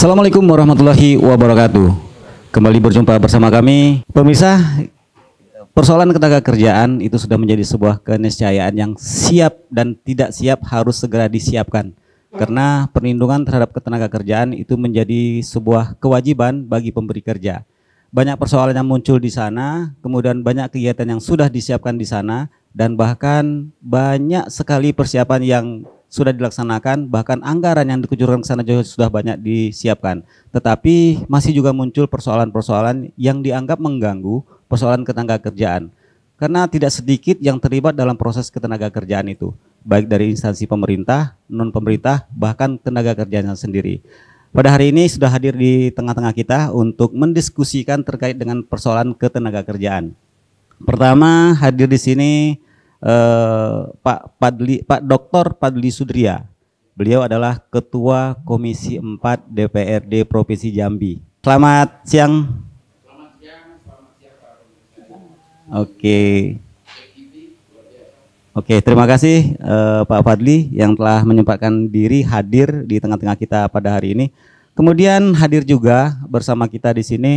Assalamualaikum warahmatullahi wabarakatuh. Kembali berjumpa bersama kami, pemirsa. Persoalan ketenaga kerjaan itu sudah menjadi sebuah keniscayaan yang siap dan tidak siap harus segera disiapkan. Karena perlindungan terhadap ketenaga kerjaan itu menjadi sebuah kewajiban bagi pemberi kerja. Banyak persoalan yang muncul di sana, kemudian banyak kegiatan yang sudah disiapkan di sana, dan bahkan banyak sekali persiapan yang sudah dilaksanakan, bahkan anggaran yang dikucurkan ke sana juga sudah banyak disiapkan. Tetapi masih juga muncul persoalan-persoalan yang dianggap mengganggu persoalan ketenaga kerjaan. Karena tidak sedikit yang terlibat dalam proses ketenaga kerjaan itu, baik dari instansi pemerintah, non pemerintah, bahkan tenaga kerjanya sendiri. Pada hari ini sudah hadir di tengah-tengah kita untuk mendiskusikan terkait dengan persoalan ketenaga kerjaan. Pertama hadir di sini Eh, Pak Padli Pak Dr. Padli Sudria. Beliau adalah Ketua Komisi 4 DPRD Provinsi Jambi. Selamat siang. Selamat siang, selamat siang Pak. Oke. Oke, terima kasih uh, Pak Fadli yang telah menyempatkan diri hadir di tengah-tengah kita pada hari ini. Kemudian hadir juga bersama kita di sini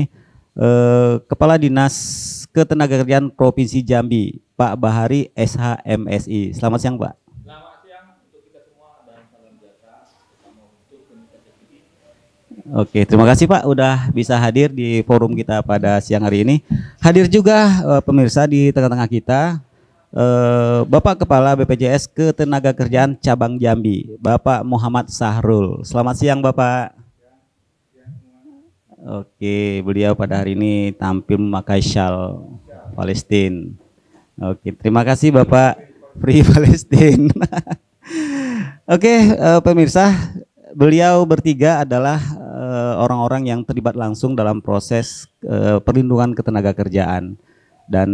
uh, Kepala Dinas Ketenagakerjaan Provinsi Jambi, Pak Bahari SHMSI. Selamat siang, Pak. Selamat siang untuk kita semua dan salam jasa Oke, terima kasih Pak udah bisa hadir di forum kita pada siang hari ini. Hadir juga uh, pemirsa di tengah-tengah kita uh, Bapak Kepala BPJS Ketenagakerjaan Cabang Jambi, Bapak Muhammad Sahrul. Selamat siang, Bapak. Oke, beliau pada hari ini tampil memakai syal Palestina. Oke, terima kasih Bapak Free Palestine. Oke, eh, pemirsa, beliau bertiga adalah eh, orang-orang yang terlibat langsung dalam proses eh, perlindungan ketenaga kerjaan dan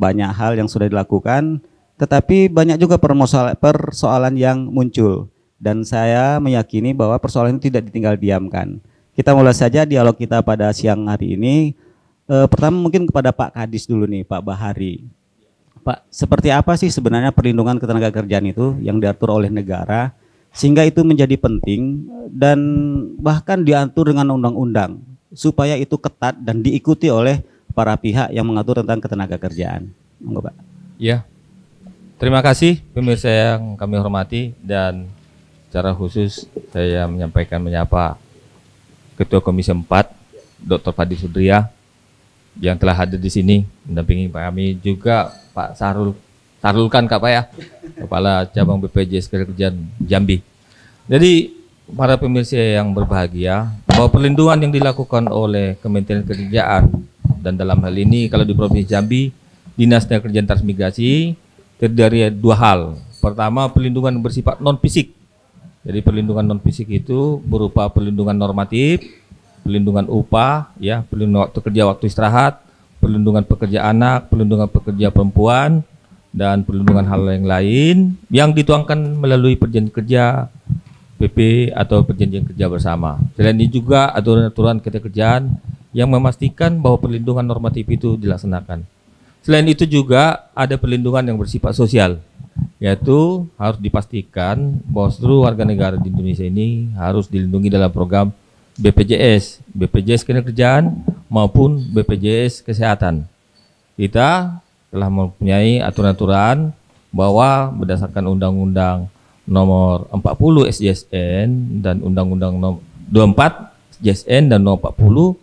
banyak hal yang sudah dilakukan, tetapi banyak juga persoalan yang muncul dan saya meyakini bahwa persoalan itu tidak ditinggal diamkan kita mulai saja dialog kita pada siang hari ini. E, pertama mungkin kepada Pak Kadis dulu nih, Pak Bahari. Pak, seperti apa sih sebenarnya perlindungan ketenaga kerjaan itu yang diatur oleh negara sehingga itu menjadi penting dan bahkan diatur dengan undang-undang supaya itu ketat dan diikuti oleh para pihak yang mengatur tentang ketenaga kerjaan. Monggo Pak. Ya, Terima kasih pemirsa yang kami hormati dan secara khusus saya menyampaikan menyapa Ketua Komisi 4 Dr. Fadil Sudria yang telah hadir di sini mendampingi Pak kami juga Pak Sarul Sarulkan Kak Pak ya Kepala Cabang BPJS Kerjaan Jambi. Jadi para pemirsa yang berbahagia bahwa perlindungan yang dilakukan oleh Kementerian Kerjaan dan dalam hal ini kalau di Provinsi Jambi Dinas Tenaga Kerjaan Transmigrasi terdiri dua hal. Pertama, perlindungan bersifat non fisik jadi perlindungan non fisik itu berupa perlindungan normatif, perlindungan upah, ya, perlindungan waktu kerja, waktu istirahat, perlindungan pekerja anak, perlindungan pekerja perempuan, dan perlindungan hal yang lain yang dituangkan melalui perjanjian kerja PP atau perjanjian kerja bersama. Selain itu juga aturan-aturan kerja yang memastikan bahwa perlindungan normatif itu dilaksanakan. Selain itu juga ada perlindungan yang bersifat sosial yaitu harus dipastikan bahwa seluruh warga negara di Indonesia ini harus dilindungi dalam program BPJS, BPJS Ketenagakerjaan maupun BPJS Kesehatan. Kita telah mempunyai aturan-aturan bahwa berdasarkan Undang-Undang Nomor 40 SJSN dan Undang-Undang Nomor 24 SJSN dan Nomor 40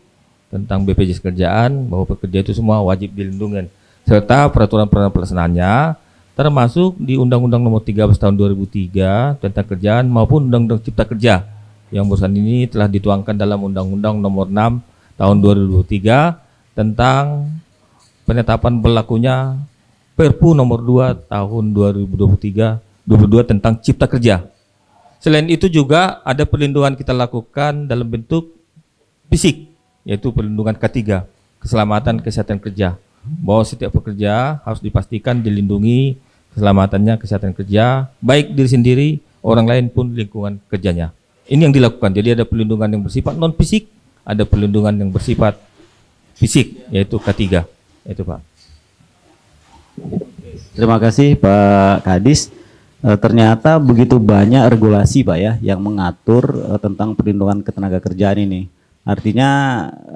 tentang BPJS Kerjaan bahwa pekerja itu semua wajib dilindungi serta peraturan peraturan pelaksanaannya termasuk di Undang-Undang Nomor 13 Tahun 2003 tentang kerjaan maupun Undang-Undang Cipta Kerja yang bosan ini telah dituangkan dalam Undang-Undang Nomor 6 Tahun 2003 tentang penetapan berlakunya Perpu Nomor 2 Tahun 2023 22 tentang Cipta Kerja. Selain itu juga ada perlindungan kita lakukan dalam bentuk fisik yaitu perlindungan ketiga keselamatan kesehatan kerja bahwa setiap pekerja harus dipastikan dilindungi keselamatannya, kesehatan kerja, baik diri sendiri, orang lain pun lingkungan kerjanya. Ini yang dilakukan. Jadi ada perlindungan yang bersifat non fisik, ada perlindungan yang bersifat fisik, yaitu ketiga. Itu Pak. Terima kasih Pak Kadis. E, ternyata begitu banyak regulasi Pak ya yang mengatur e, tentang perlindungan ketenaga kerjaan ini. Artinya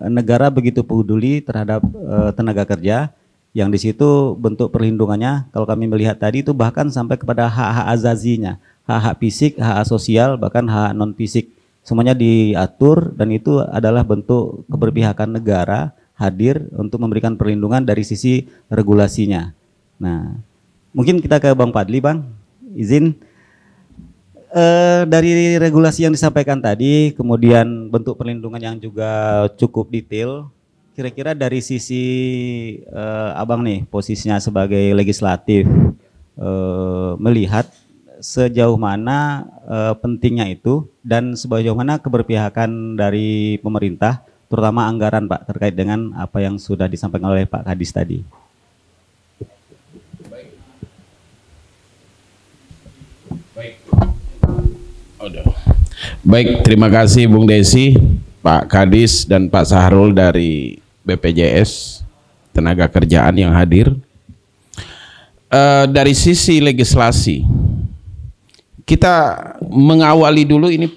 eh, negara begitu peduli terhadap e, tenaga kerja yang di situ bentuk perlindungannya kalau kami melihat tadi itu bahkan sampai kepada hak-hak azazinya, hak-hak fisik, hak, hak sosial, bahkan hak non fisik semuanya diatur dan itu adalah bentuk keberpihakan negara hadir untuk memberikan perlindungan dari sisi regulasinya. Nah, mungkin kita ke Bang Padli, Bang, izin e, dari regulasi yang disampaikan tadi, kemudian bentuk perlindungan yang juga cukup detail kira-kira dari sisi uh, abang nih posisinya sebagai legislatif uh, melihat sejauh mana uh, pentingnya itu dan sejauh mana keberpihakan dari pemerintah terutama anggaran Pak terkait dengan apa yang sudah disampaikan oleh Pak Kadis tadi. Baik. terima kasih Bung Desi. Pak Kadis dan Pak Sahrul dari BPJS tenaga kerjaan yang hadir. e, dari sisi legislasi, kita mengawali dulu ini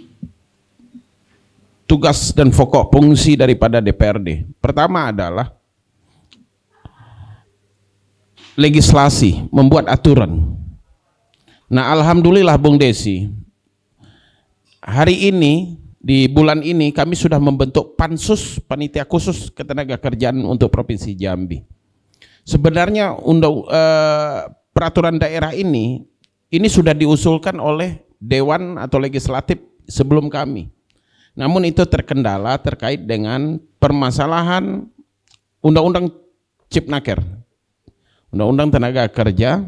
tugas dan pokok fungsi daripada DPRD. Pertama adalah legislasi, membuat aturan. Nah, alhamdulillah Bung Desi, hari ini di bulan ini kami sudah membentuk pansus panitia khusus ketenaga kerjaan untuk provinsi Jambi. Sebenarnya untuk eh, peraturan daerah ini ini sudah diusulkan oleh dewan atau legislatif sebelum kami. Namun itu terkendala terkait dengan permasalahan undang-undang Cipnaker. Undang-undang tenaga kerja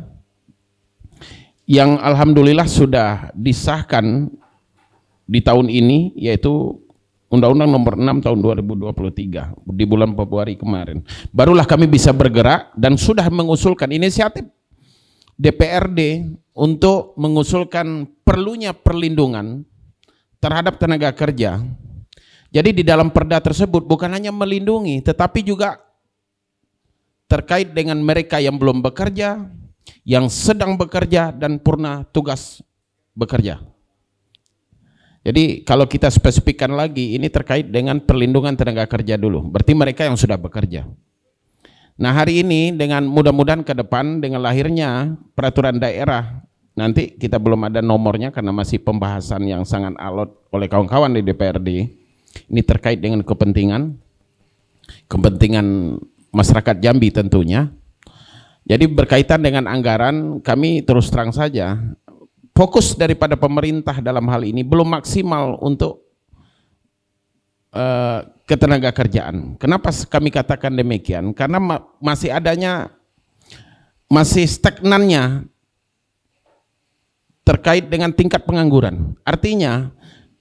yang alhamdulillah sudah disahkan di tahun ini yaitu Undang-Undang Nomor 6 Tahun 2023 di bulan Februari kemarin. Barulah kami bisa bergerak dan sudah mengusulkan inisiatif DPRD untuk mengusulkan perlunya perlindungan terhadap tenaga kerja. Jadi di dalam perda tersebut bukan hanya melindungi tetapi juga terkait dengan mereka yang belum bekerja, yang sedang bekerja dan purna tugas bekerja. Jadi kalau kita spesifikkan lagi, ini terkait dengan perlindungan tenaga kerja dulu. Berarti mereka yang sudah bekerja. Nah hari ini dengan mudah-mudahan ke depan dengan lahirnya peraturan daerah, nanti kita belum ada nomornya karena masih pembahasan yang sangat alot oleh kawan-kawan di DPRD. Ini terkait dengan kepentingan, kepentingan masyarakat Jambi tentunya. Jadi berkaitan dengan anggaran, kami terus terang saja fokus daripada pemerintah dalam hal ini belum maksimal untuk uh, ketenaga kerjaan. Kenapa kami katakan demikian? Karena ma masih adanya masih stagnannya terkait dengan tingkat pengangguran. Artinya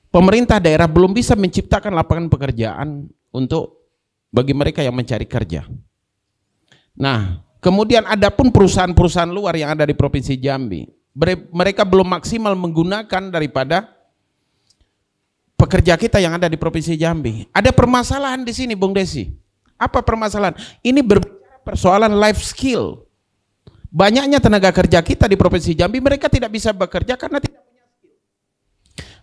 pemerintah daerah belum bisa menciptakan lapangan pekerjaan untuk bagi mereka yang mencari kerja. Nah, kemudian ada pun perusahaan-perusahaan luar yang ada di Provinsi Jambi mereka belum maksimal menggunakan daripada pekerja kita yang ada di Provinsi Jambi. Ada permasalahan di sini, Bung Desi. Apa permasalahan? Ini berbicara persoalan life skill. Banyaknya tenaga kerja kita di Provinsi Jambi, mereka tidak bisa bekerja karena tidak punya skill.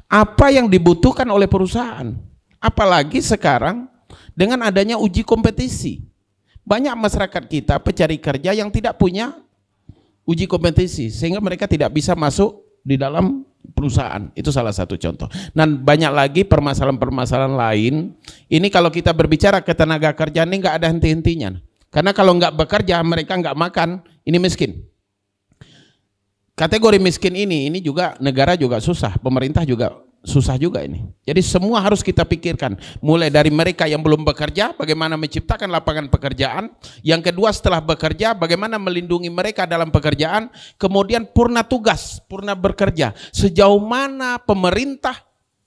Apa yang dibutuhkan oleh perusahaan? Apalagi sekarang dengan adanya uji kompetisi. Banyak masyarakat kita, pencari kerja yang tidak punya uji kompetisi sehingga mereka tidak bisa masuk di dalam perusahaan. Itu salah satu contoh. Dan banyak lagi permasalahan-permasalahan lain. Ini kalau kita berbicara ke tenaga kerja ini nggak ada henti-hentinya. Karena kalau nggak bekerja mereka nggak makan, ini miskin. Kategori miskin ini, ini juga negara juga susah, pemerintah juga susah juga ini. Jadi semua harus kita pikirkan. Mulai dari mereka yang belum bekerja, bagaimana menciptakan lapangan pekerjaan. Yang kedua setelah bekerja, bagaimana melindungi mereka dalam pekerjaan. Kemudian purna tugas, purna bekerja. Sejauh mana pemerintah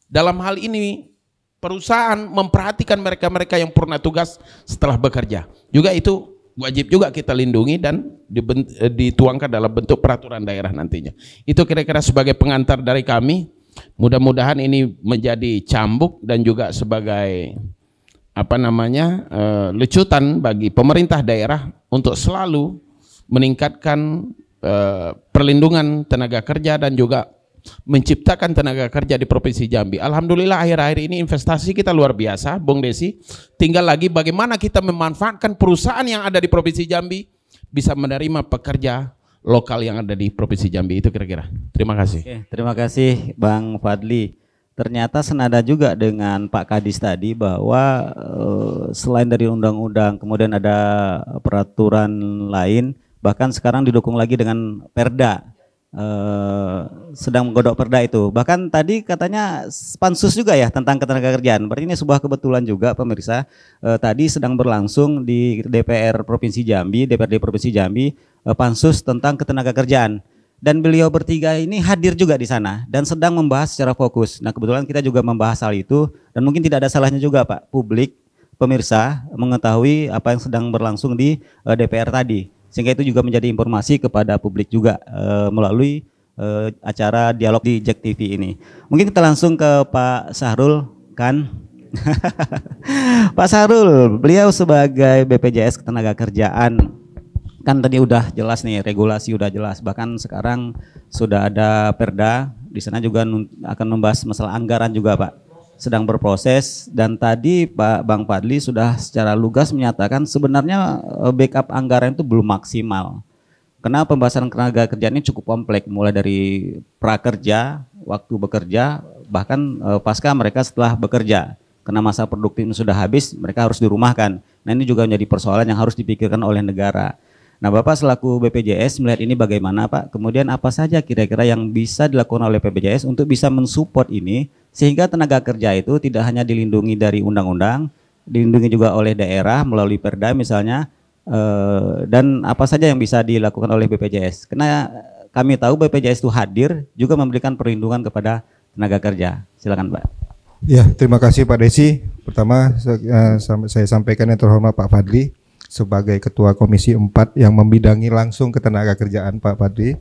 dalam hal ini perusahaan memperhatikan mereka-mereka yang purna tugas setelah bekerja. Juga itu wajib juga kita lindungi dan eh, dituangkan dalam bentuk peraturan daerah nantinya. Itu kira-kira sebagai pengantar dari kami. Mudah-mudahan ini menjadi cambuk dan juga sebagai apa namanya eh, lecutan bagi pemerintah daerah untuk selalu meningkatkan eh, perlindungan tenaga kerja dan juga menciptakan tenaga kerja di Provinsi Jambi. Alhamdulillah akhir-akhir ini investasi kita luar biasa, Bung Desi. Tinggal lagi bagaimana kita memanfaatkan perusahaan yang ada di Provinsi Jambi bisa menerima pekerja lokal yang ada di Provinsi Jambi itu kira-kira. Terima kasih. Oke, terima kasih Bang Fadli. Ternyata senada juga dengan Pak Kadis tadi bahwa eh, selain dari undang-undang kemudian ada peraturan lain bahkan sekarang didukung lagi dengan Perda Eh, sedang menggodok perda itu. Bahkan tadi katanya pansus juga ya tentang ketenagakerjaan. Berarti ini sebuah kebetulan juga pemirsa. E, tadi sedang berlangsung di DPR Provinsi Jambi, DPRD Provinsi Jambi e, pansus tentang ketenagakerjaan. Dan beliau bertiga ini hadir juga di sana dan sedang membahas secara fokus. Nah kebetulan kita juga membahas hal itu dan mungkin tidak ada salahnya juga Pak publik pemirsa mengetahui apa yang sedang berlangsung di DPR tadi sehingga itu juga menjadi informasi kepada publik juga uh, melalui uh, acara dialog di Jack TV ini. Mungkin kita langsung ke Pak Sahrul kan. Pak Sahrul, beliau sebagai BPJS Ketenagakerjaan kan tadi udah jelas nih regulasi udah jelas bahkan sekarang sudah ada perda di sana juga akan membahas masalah anggaran juga Pak sedang berproses dan tadi Pak Bang Fadli sudah secara lugas menyatakan sebenarnya eh, backup anggaran itu belum maksimal. Karena pembahasan tenaga kerja ini cukup kompleks mulai dari prakerja, waktu bekerja, bahkan eh, pasca mereka setelah bekerja. Karena masa produktif sudah habis, mereka harus dirumahkan. Nah ini juga menjadi persoalan yang harus dipikirkan oleh negara. Nah, Bapak selaku BPJS melihat ini bagaimana, Pak? Kemudian apa saja kira-kira yang bisa dilakukan oleh BPJS untuk bisa mensupport ini sehingga tenaga kerja itu tidak hanya dilindungi dari undang-undang, dilindungi juga oleh daerah melalui Perda misalnya eh, dan apa saja yang bisa dilakukan oleh BPJS. Karena kami tahu BPJS itu hadir juga memberikan perlindungan kepada tenaga kerja. Silakan, Pak. Ya, terima kasih Pak Desi. Pertama eh, saya sampaikan yang terhormat Pak Fadli sebagai ketua komisi 4 yang membidangi langsung ketenaga kerjaan Pak Padri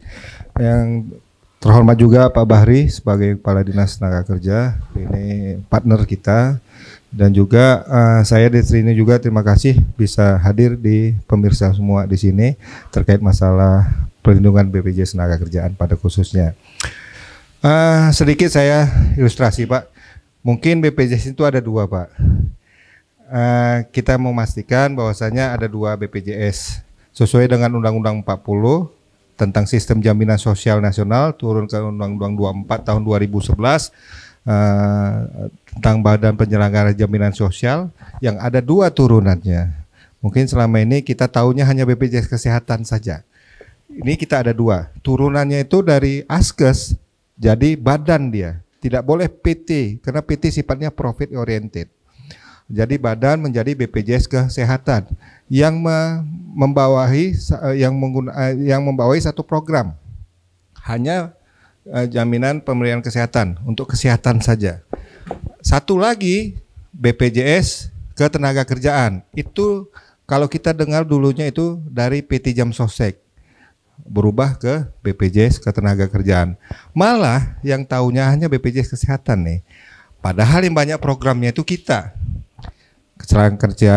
yang terhormat juga Pak Bahri sebagai kepala dinas tenaga kerja ini partner kita dan juga uh, saya di sini juga terima kasih bisa hadir di pemirsa semua di sini terkait masalah perlindungan BPJS tenaga kerjaan pada khususnya uh, sedikit saya ilustrasi Pak mungkin BPJS itu ada dua Pak Eh, kita memastikan bahwasanya ada dua BPJS sesuai dengan Undang-Undang 40 tentang sistem jaminan sosial nasional turun ke Undang-Undang 24 tahun 2011 uh, eh, tentang Badan Penyelenggara Jaminan Sosial yang ada dua turunannya. Mungkin selama ini kita tahunya hanya BPJS Kesehatan saja. Ini kita ada dua. Turunannya itu dari ASKES jadi badan dia. Tidak boleh PT karena PT sifatnya profit oriented. Jadi badan menjadi BPJS Kesehatan yang membawahi eh, yang menggunakan eh, yang membawahi satu program hanya eh, jaminan pemberian kesehatan untuk kesehatan saja. Satu lagi BPJS ketenaga kerjaan itu kalau kita dengar dulunya itu dari PT Jam Sosek berubah ke BPJS ketenaga kerjaan. Malah yang tahunya hanya BPJS kesehatan nih. Padahal yang banyak programnya itu kita kecelakaan kerja,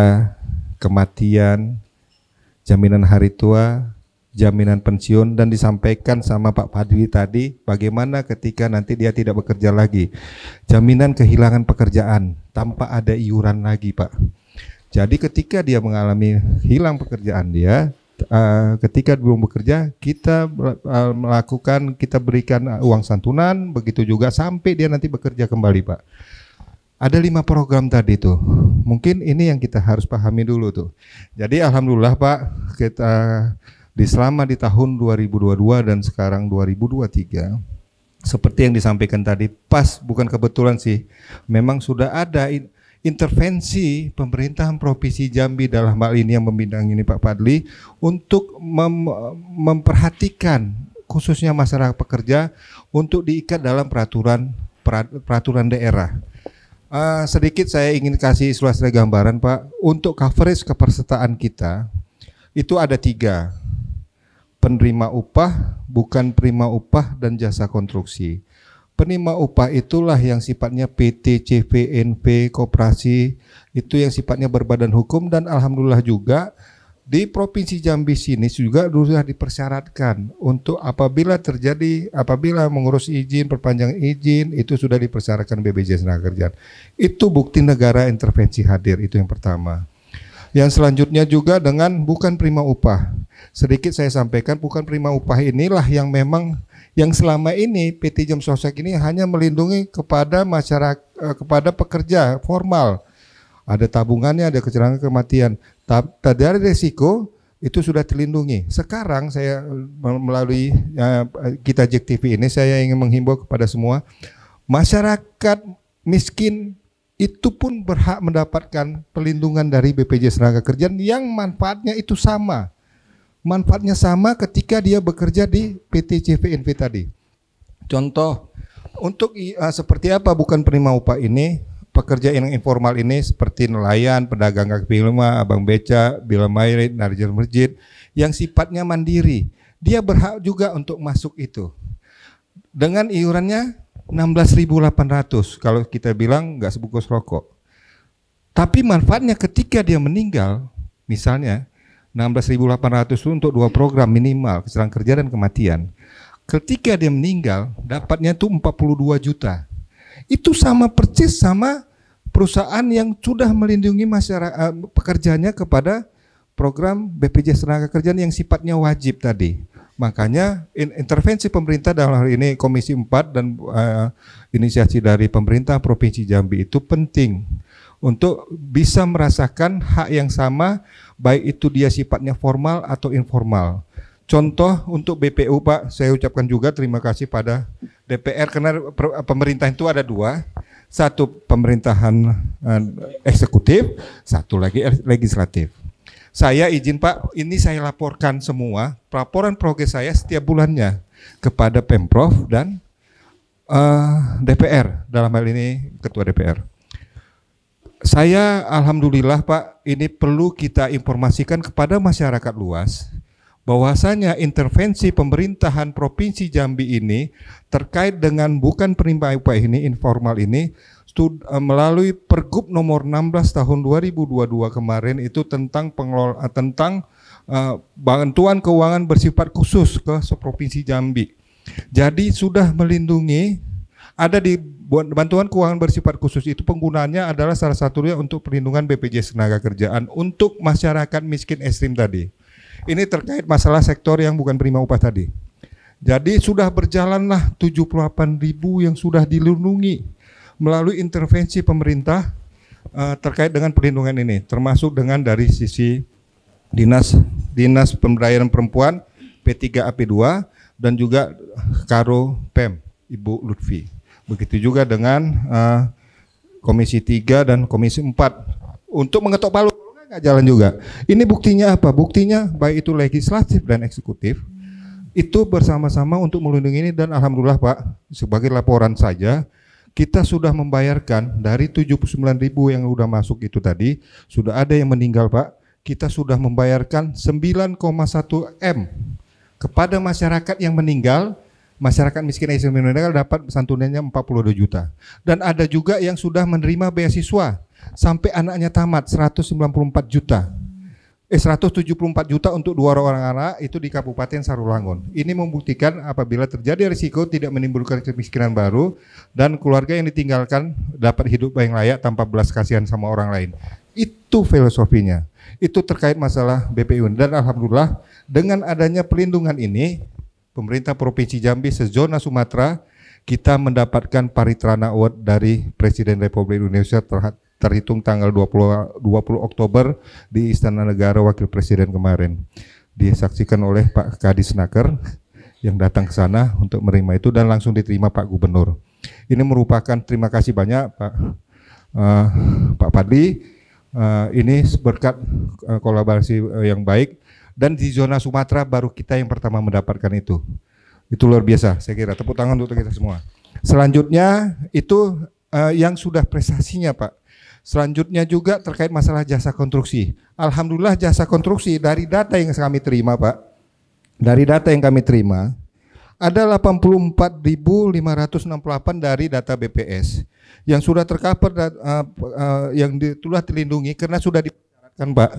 kematian, jaminan hari tua, jaminan pensiun dan disampaikan sama Pak Fadli tadi bagaimana ketika nanti dia tidak bekerja lagi. Jaminan kehilangan pekerjaan tanpa ada iuran lagi, Pak. Jadi ketika dia mengalami hilang pekerjaan dia, uh, ketika belum bekerja kita uh, melakukan kita berikan eh, uang santunan, begitu juga sampai dia nanti bekerja kembali, Pak. Ada lima program tadi tuh. Mungkin ini yang kita harus pahami dulu tuh. Jadi alhamdulillah Pak, kita di selama di tahun 2022 dan sekarang 2023 seperti yang disampaikan tadi pas bukan kebetulan sih memang sudah ada intervensi pemerintahan provinsi Jambi dalam hal ini yang membidang ini Pak Padli untuk mem memperhatikan khususnya masyarakat pekerja untuk diikat dalam peraturan peraturan daerah. Uh, sedikit saya ingin kasih ilustrasi gambaran Pak. Untuk coverage kepersertaan kita itu ada tiga. Penerima upah, bukan penerima upah, dan jasa konstruksi. Penerima upah itulah yang sifatnya PT, CVNP NP, koperasi, itu yang sifatnya berbadan hukum dan alhamdulillah juga di Provinsi Jambi sini juga sudah dipersyaratkan untuk apabila terjadi apabila mengurus izin perpanjang izin itu sudah dipersyaratkan BPJS tenaga kerjaan. Itu bukti negara intervensi hadir itu yang pertama. Yang selanjutnya juga dengan bukan prima upah. Sedikit saya sampaikan bukan prima upah inilah yang memang yang selama ini PT Jam Sosek ini hanya melindungi kepada masyarakat eh, kepada pekerja formal ada tabungannya, ada kecerahan kematian. Dari resiko itu sudah terlindungi. Sekarang saya melalui ya, kita Jek TV ini saya ingin menghimbau kepada semua masyarakat miskin itu pun berhak mendapatkan perlindungan dari BPJS Tenaga Kerja yang manfaatnya itu sama. Manfaatnya sama ketika dia bekerja di PT CVNP tadi. Contoh untuk uh, seperti apa bukan penerima upah ini pekerja yang informal ini seperti nelayan, pedagang kaki lima, abang beca, bila mairit, narjir masjid yang sifatnya mandiri. Dia berhak juga untuk masuk itu. Dengan iurannya 16.800 kalau kita bilang nggak sebungkus rokok. Tapi manfaatnya ketika dia meninggal, misalnya 16.800 untuk dua program minimal, kecelakaan kerja dan kematian. Ketika dia meninggal, dapatnya itu 42 juta. Itu sama persis sama perusahaan yang sudah melindungi masyarakat eh, pekerjanya kepada program BPJS tenaga Kerja yang sifatnya wajib tadi. Makanya intervensi pemerintah dalam hal ini Komisi 4 dan uh, inisiasi dari pemerintah Provinsi Jambi itu penting untuk bisa merasakan hak yang sama baik itu dia sifatnya formal atau informal. Contoh untuk BPU Pak, saya ucapkan juga terima kasih pada DPR karena pemerintah itu ada dua, satu pemerintahan eh, eksekutif, satu lagi er-, legislatif. Saya izin Pak, ini saya laporkan semua laporan progres saya setiap bulannya kepada Pemprov dan uh, DPR dalam hal ini ketua DPR. Saya alhamdulillah Pak, ini perlu kita informasikan kepada masyarakat luas bahwasanya intervensi pemerintahan Provinsi Jambi ini terkait dengan bukan upah ini informal ini eh, melalui Pergub nomor 16 tahun 2022 kemarin itu tentang pengelola eh, tentang uh, bantuan keuangan bersifat khusus ke Provinsi Jambi. Jadi sudah melindungi ada di bantuan keuangan bersifat khusus itu penggunaannya adalah salah satunya untuk perlindungan BPJS tenaga kerjaan untuk masyarakat miskin ekstrim tadi. Ini terkait masalah sektor yang bukan prima upah tadi. Jadi sudah berjalanlah 78 ribu yang sudah dilindungi melalui intervensi pemerintah uh, terkait dengan perlindungan ini, termasuk dengan dari sisi dinas dinas pemberdayaan perempuan P3AP2 dan juga Karo Pem Ibu Lutfi. Begitu juga dengan uh, Komisi 3 dan Komisi 4 untuk mengetok palu nggak jalan juga. Ini buktinya apa? Buktinya baik itu legislatif dan eksekutif itu bersama-sama untuk melindungi ini dan alhamdulillah Pak sebagai laporan saja kita sudah membayarkan dari 79 ribu yang sudah masuk itu tadi sudah ada yang meninggal Pak kita sudah membayarkan 9,1 M kepada masyarakat yang meninggal masyarakat miskin Asia meninggal dapat santunannya 42 juta dan ada juga yang sudah menerima beasiswa sampai anaknya tamat 194 juta. Eh 174 juta untuk dua orang anak itu di Kabupaten Sarulangun. Ini membuktikan apabila terjadi risiko tidak menimbulkan kemiskinan baru dan keluarga yang ditinggalkan dapat hidup yang layak tanpa belas kasihan sama orang lain. Itu filosofinya. Itu terkait masalah BPU dan alhamdulillah dengan adanya pelindungan ini pemerintah Provinsi Jambi sezona Sumatera kita mendapatkan Paritrana Award dari Presiden Republik Indonesia terhadap terhitung tanggal 20, 20 Oktober di Istana Negara Wakil Presiden kemarin. Disaksikan oleh Pak Kadi Naker yang datang ke sana untuk menerima itu dan langsung diterima Pak Gubernur. Ini merupakan terima kasih banyak Pak uh, Pak Padli. Uh, eh, ini berkat uh, kolaborasi uh, yang baik dan di zona Sumatera baru kita yang pertama mendapatkan itu. Itu luar biasa saya kira. Tepuk tangan untuk kita semua. Selanjutnya itu uh, yang sudah prestasinya Pak. Selanjutnya juga terkait masalah jasa konstruksi. Alhamdulillah jasa konstruksi dari data yang kami terima Pak, dari data yang kami terima, ada 84.568 dari data BPS yang sudah tercover uh, uh, yang telah terlindungi karena sudah dipersyaratkan Pak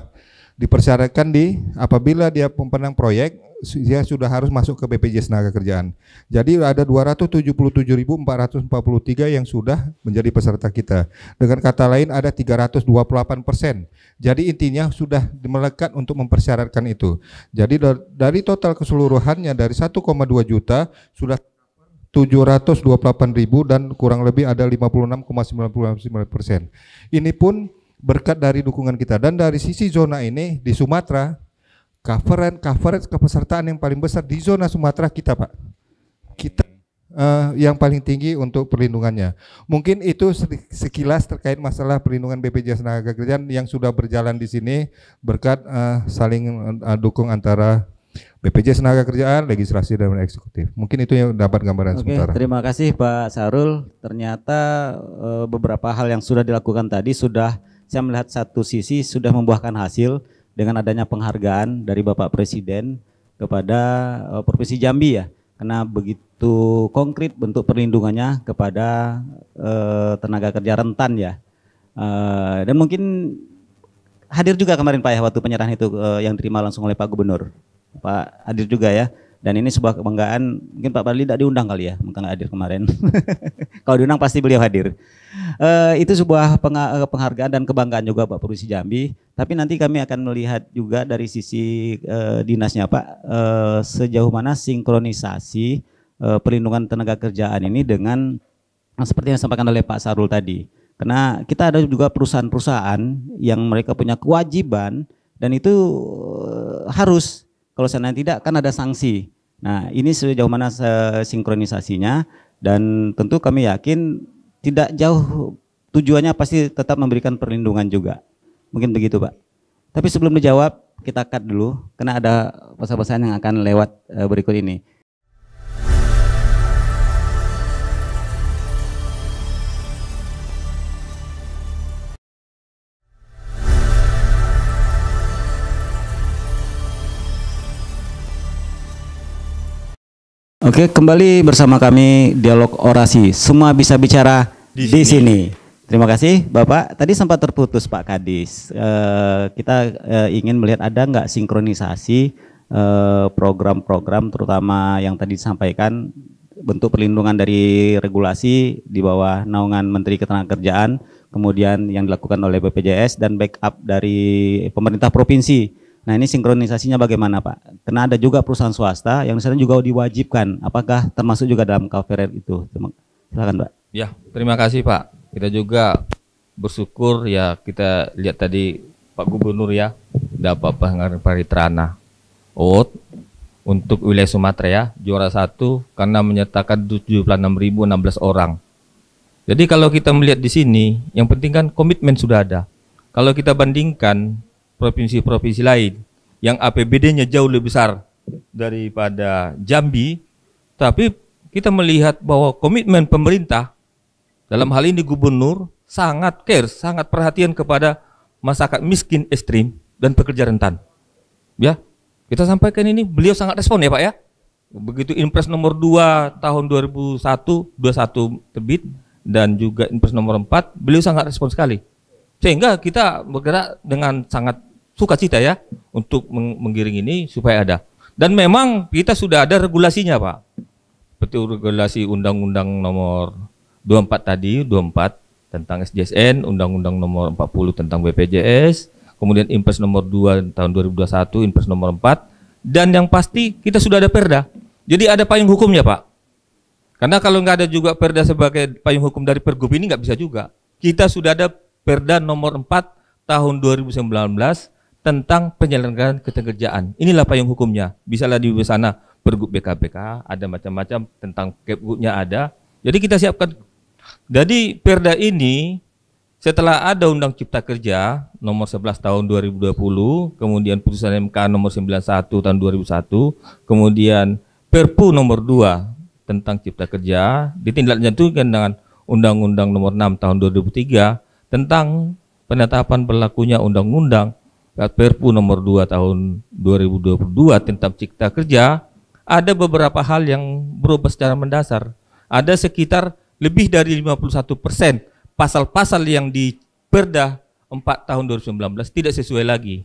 dipersyaratkan di apabila dia pemenang proyek dia sudah harus masuk ke BPJS Tenaga Kerjaan. Jadi ada 277.443 yang sudah menjadi peserta kita. Dengan kata lain ada 328 persen. Jadi intinya sudah melekat untuk mempersyaratkan itu. Jadi dari total keseluruhannya dari 1,2 juta sudah 728.000 dan kurang lebih ada 56,99 persen. Ini pun berkat dari dukungan kita dan dari sisi zona ini di Sumatera coveran coverage kepesertaan yang paling besar di zona Sumatera kita Pak kita uh, yang paling tinggi untuk perlindungannya mungkin itu sekilas terkait masalah perlindungan BPJS Tenaga Kerjaan yang sudah berjalan di sini berkat uh, saling uh, dukung antara BPJS Tenaga Kerjaan, legislasi dan eksekutif. Mungkin itu yang dapat gambaran Oke, sementara. Terima kasih Pak Sarul. Ternyata uh, beberapa hal yang sudah dilakukan tadi sudah saya melihat satu sisi sudah membuahkan hasil dengan adanya penghargaan dari Bapak Presiden kepada uh, Provinsi Jambi ya karena begitu konkret bentuk perlindungannya kepada uh, tenaga kerja rentan ya uh, dan mungkin hadir juga kemarin Pak ya waktu penyerahan itu uh, yang terima langsung oleh Pak Gubernur Pak hadir juga ya dan ini sebuah kebanggaan mungkin Pak Bali tidak diundang kali ya mungkin nggak hadir kemarin kalau diundang pasti beliau hadir uh, itu sebuah eh, penghargaan dan kebanggaan juga Pak Provinsi Jambi. Tapi nanti kami akan melihat juga dari sisi uh, dinasnya Pak uh, sejauh mana sinkronisasi uh, perlindungan tenaga kerjaan ini dengan seperti yang disampaikan oleh Pak Sarul tadi. Karena kita ada juga perusahaan-perusahaan yang mereka punya kewajiban dan itu uh, harus kalau seandainya tidak kan ada sanksi. Nah, ini sejauh mana sinkronisasinya dan tentu kami yakin tidak jauh tujuannya pasti tetap memberikan perlindungan juga. Mungkin begitu Pak. Tapi sebelum dijawab, kita cut dulu karena ada pesan-pesan yang akan lewat eh, berikut ini. Oke, kembali bersama kami dialog orasi. Semua bisa bicara di, di sini. Terima kasih, Bapak. Tadi sempat terputus Pak Kadis. E, kita e, ingin melihat ada nggak sinkronisasi program eh, program-program, terutama yang tadi disampaikan bentuk perlindungan dari regulasi di bawah naungan Menteri Ketenagakerjaan, kemudian yang dilakukan oleh BPJS dan backup dari pemerintah provinsi Nah ini sinkronisasinya bagaimana Pak? Karena ada juga perusahaan swasta yang di juga diwajibkan. Apakah termasuk juga dalam coverage itu? Silakan Pak. Ya, terima kasih Pak. Kita juga bersyukur ya kita lihat tadi Pak Gubernur ya dapat penghargaan paritrana out untuk wilayah Sumatera ya juara satu karena menyertakan 76.016 orang. Jadi kalau kita melihat di sini, yang penting kan komitmen sudah ada. Kalau kita bandingkan provinsi-provinsi lain yang APBD-nya jauh lebih besar daripada Jambi, tapi kita melihat bahwa komitmen pemerintah dalam hal ini gubernur sangat care, sangat perhatian kepada masyarakat miskin ekstrim dan pekerja rentan. Ya, kita sampaikan ini beliau sangat respon ya Pak ya. Begitu Impres nomor 2 tahun 2001 21 terbit dan juga Impres nomor 4 beliau sangat respon sekali. Sehingga kita bergerak dengan sangat suka cita ya untuk menggiring ini supaya ada. Dan memang kita sudah ada regulasinya, Pak. Seperti regulasi Undang-Undang nomor 24 tadi, 24 tentang SJSN, Undang-Undang nomor 40 tentang BPJS, kemudian Impres nomor 2 tahun 2021, Impres nomor 4, dan yang pasti kita sudah ada perda. Jadi ada payung hukumnya, Pak. Karena kalau nggak ada juga perda sebagai payung hukum dari pergub ini nggak bisa juga. Kita sudah ada perda nomor 4 tahun 2019 tentang penyelenggaraan ketenterjaan. Inilah payung hukumnya. Bisa lah di sana pergub BKPK, ada macam-macam tentang kepgubnya ada. Jadi kita siapkan. Jadi perda ini setelah ada Undang Cipta Kerja nomor 11 tahun 2020, kemudian putusan MK nomor 91 tahun 2001, kemudian Perpu nomor 2 tentang Cipta Kerja ditindaklanjutkan dengan Undang-Undang nomor 6 tahun 2003 tentang penetapan berlakunya Undang-Undang Perpu nomor 2 tahun 2022 tentang cipta kerja, ada beberapa hal yang berubah secara mendasar. Ada sekitar lebih dari 51 persen pasal-pasal yang di Perda 4 tahun 2019 tidak sesuai lagi.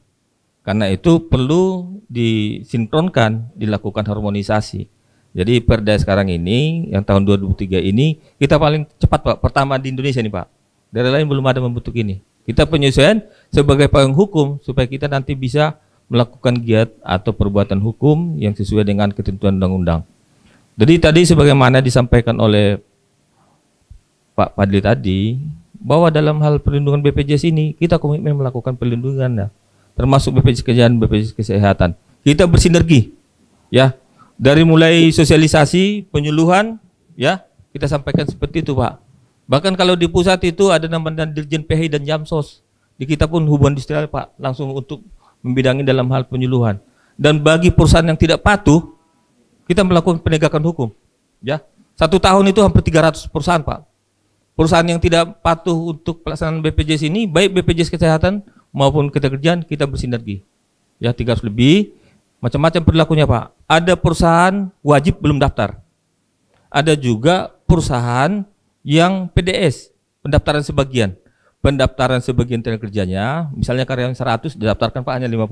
Karena itu perlu disinkronkan, dilakukan harmonisasi. Jadi perda sekarang ini, yang tahun 2003 ini, kita paling cepat Pak, pertama di Indonesia nih Pak. Dari lain belum ada membentuk ini. Kita penyesuaian sebagai payung hukum supaya kita nanti bisa melakukan giat atau perbuatan hukum yang sesuai dengan ketentuan undang-undang. Jadi tadi sebagaimana disampaikan oleh Pak Padli tadi bahwa dalam hal perlindungan BPJS ini kita komitmen melakukan perlindungan ya, termasuk BPJS kerjaan BPJS Kesehatan. Kita bersinergi ya dari mulai sosialisasi, penyuluhan ya kita sampaikan seperti itu Pak. Bahkan kalau di pusat itu ada namanya Dirjen PHI dan Jamsos. Di kita pun hubungan industrial Pak langsung untuk membidangi dalam hal penyuluhan. Dan bagi perusahaan yang tidak patuh, kita melakukan penegakan hukum. Ya, satu tahun itu hampir 300 perusahaan Pak. Perusahaan yang tidak patuh untuk pelaksanaan BPJS ini, baik BPJS Kesehatan maupun ketekerjaan, kita bersinergi. Ya, 300 lebih, macam-macam perilakunya Pak. Ada perusahaan wajib belum daftar. Ada juga perusahaan yang PDS, pendaftaran sebagian. Pendaftaran sebagian tenaga kerjanya, misalnya karyawan 100 didaftarkan Pak hanya 50.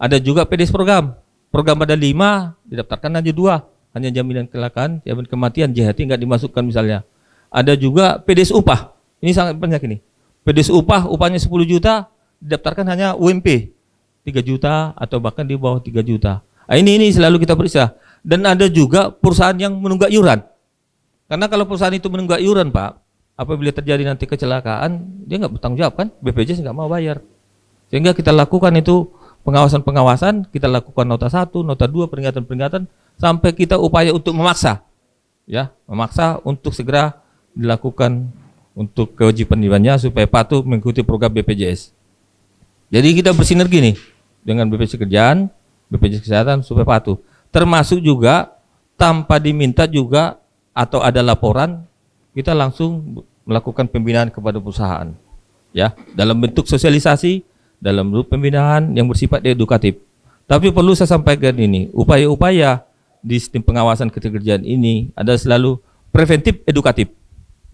Ada juga PDS program. Program ada lima didaftarkan hanya dua, Hanya jaminan kecelakaan, jaminan kematian, JHT nggak dimasukkan misalnya. Ada juga PDS upah. Ini sangat banyak ini. PDS upah, upahnya 10 juta, didaftarkan hanya UMP. 3 juta atau bahkan di bawah 3 juta. Nah, ini ini selalu kita periksa. Dan ada juga perusahaan yang menunggak iuran. Karena kalau perusahaan itu menunggak iuran, Pak, apabila terjadi nanti kecelakaan, dia nggak bertanggung jawab kan? BPJS nggak mau bayar. Sehingga kita lakukan itu pengawasan-pengawasan, kita lakukan nota satu, nota dua, peringatan-peringatan, sampai kita upaya untuk memaksa. Ya, memaksa untuk segera dilakukan untuk kewajiban iurannya supaya patuh mengikuti program BPJS. Jadi kita bersinergi nih dengan BPJS Kerjaan, BPJS Kesehatan supaya patuh. Termasuk juga tanpa diminta juga atau ada laporan, kita langsung melakukan pembinaan kepada perusahaan. Ya, dalam bentuk sosialisasi, dalam bentuk pembinaan yang bersifat edukatif. Tapi perlu saya sampaikan ini, upaya-upaya di sistem pengawasan ketenagakerjaan ini ada selalu preventif edukatif.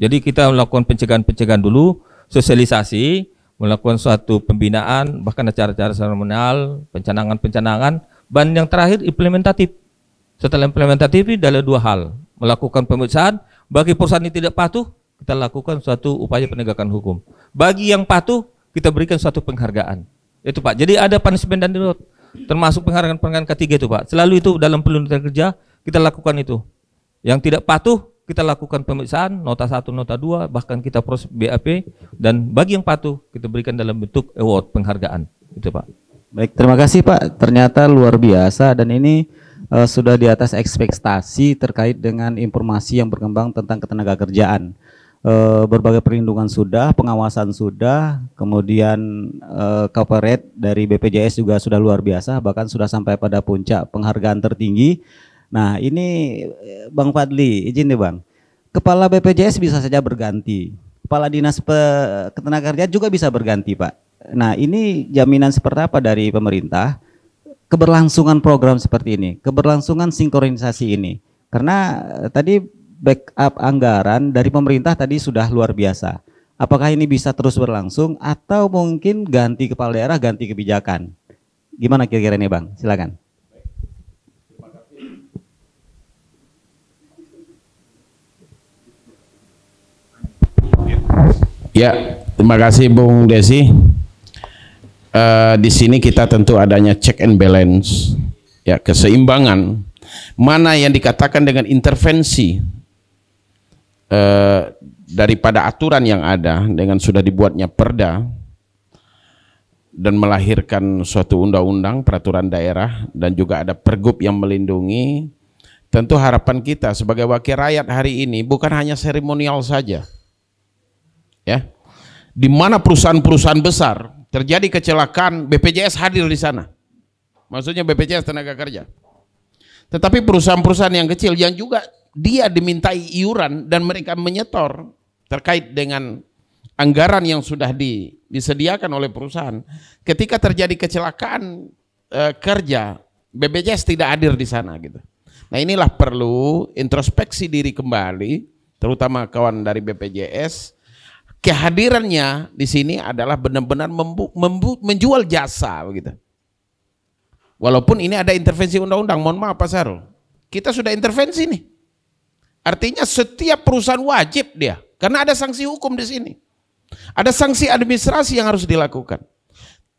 Jadi kita melakukan pencegahan-pencegahan dulu, sosialisasi, melakukan suatu pembinaan, bahkan acara-acara seremonial, pencanangan-pencanangan, dan yang terakhir implementatif. Setelah implementatif ini ada dua hal melakukan pemeriksaan. Bagi perusahaan yang tidak patuh, kita lakukan suatu upaya penegakan hukum. Bagi yang patuh, kita berikan suatu penghargaan. Itu Pak. Jadi ada punishment dan reward. Termasuk penghargaan-penghargaan ketiga itu Pak. Selalu itu dalam penuntutan kerja kita lakukan itu. Yang tidak patuh kita lakukan pemeriksaan nota satu nota dua bahkan kita proses BAP dan bagi yang patuh kita berikan dalam bentuk award penghargaan. Itu Pak. Baik, terima kasih Pak. Ternyata luar biasa dan ini uh, sudah di atas ekspektasi terkait dengan informasi yang berkembang tentang ketenaga kerjaan. Uh, berbagai perlindungan sudah, pengawasan sudah, kemudian uh, eh, rate dari BPJS juga sudah luar biasa, bahkan sudah sampai pada puncak penghargaan tertinggi. Nah ini Bang Fadli, izin nih Bang, Kepala BPJS bisa saja berganti, Kepala Dinas Ketenagakerjaan juga bisa berganti Pak. Nah ini jaminan seperti apa dari pemerintah? keberlangsungan program seperti ini, keberlangsungan sinkronisasi ini. Karena eh, tadi backup anggaran dari pemerintah tadi sudah luar biasa. Apakah ini bisa terus berlangsung atau mungkin ganti kepala daerah, ganti kebijakan? Gimana kira-kira ini Bang? Silakan. Ya, terima kasih Bung Desi uh, di sini kita tentu adanya check and balance, ya keseimbangan. Mana yang dikatakan dengan intervensi uh, daripada aturan yang ada dengan sudah dibuatnya perda dan melahirkan suatu undang-undang peraturan daerah dan juga ada pergub yang melindungi tentu harapan kita sebagai wakil rakyat hari ini bukan hanya seremonial saja ya di mana perusahaan-perusahaan besar terjadi kecelakaan, BPJS hadir di sana. Maksudnya BPJS tenaga kerja. Tetapi perusahaan-perusahaan yang kecil yang juga dia dimintai iuran dan mereka menyetor terkait dengan anggaran yang sudah di, disediakan oleh perusahaan. Ketika terjadi kecelakaan e, kerja, BPJS tidak hadir di sana gitu. Nah inilah perlu introspeksi diri kembali, terutama kawan dari BPJS kehadirannya di sini adalah benar-benar menjual jasa begitu. Walaupun ini ada intervensi undang-undang, mohon maaf Pak Sarul. Kita sudah intervensi nih. Artinya setiap perusahaan wajib dia karena ada sanksi hukum di sini. Ada sanksi administrasi yang harus dilakukan.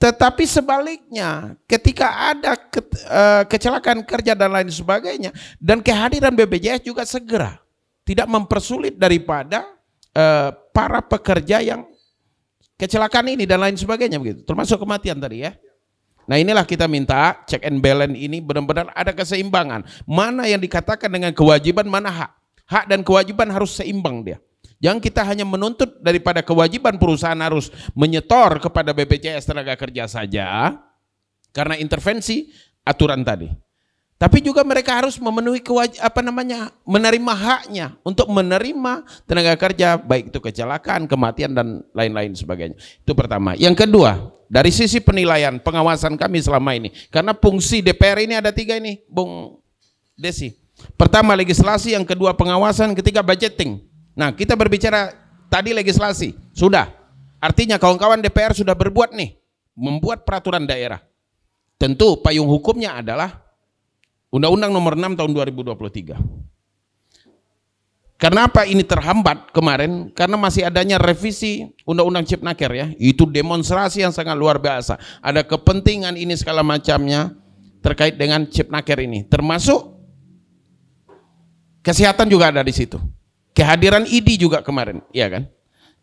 Tetapi sebaliknya, ketika ada ke, uh, kecelakaan kerja dan lain sebagainya, dan kehadiran BPJS juga segera tidak mempersulit daripada uh, para pekerja yang kecelakaan ini dan lain sebagainya begitu. Termasuk kematian tadi ya. Nah inilah kita minta check and balance ini benar-benar ada keseimbangan. Mana yang dikatakan dengan kewajiban, mana hak. Hak dan kewajiban harus seimbang dia. Jangan kita hanya menuntut daripada kewajiban perusahaan harus menyetor kepada BPJS tenaga kerja saja karena intervensi aturan tadi. Tapi juga mereka harus memenuhi kewaj apa namanya menerima haknya untuk menerima tenaga kerja baik itu kecelakaan, kematian dan lain-lain sebagainya. Itu pertama. Yang kedua dari sisi penilaian pengawasan kami selama ini karena fungsi DPR ini ada tiga ini, Bung Desi. Pertama legislasi, yang kedua pengawasan, ketiga budgeting. Nah kita berbicara tadi legislasi sudah. Artinya kawan-kawan DPR sudah berbuat nih membuat peraturan daerah. Tentu payung hukumnya adalah Undang-Undang Nomor 6 Tahun 2023. Kenapa ini terhambat kemarin? Karena masih adanya revisi Undang-Undang Cipnaker ya. Itu demonstrasi yang sangat luar biasa. Ada kepentingan ini segala macamnya terkait dengan Cipnaker ini. Termasuk kesehatan juga ada di situ. Kehadiran ID juga kemarin, iya kan?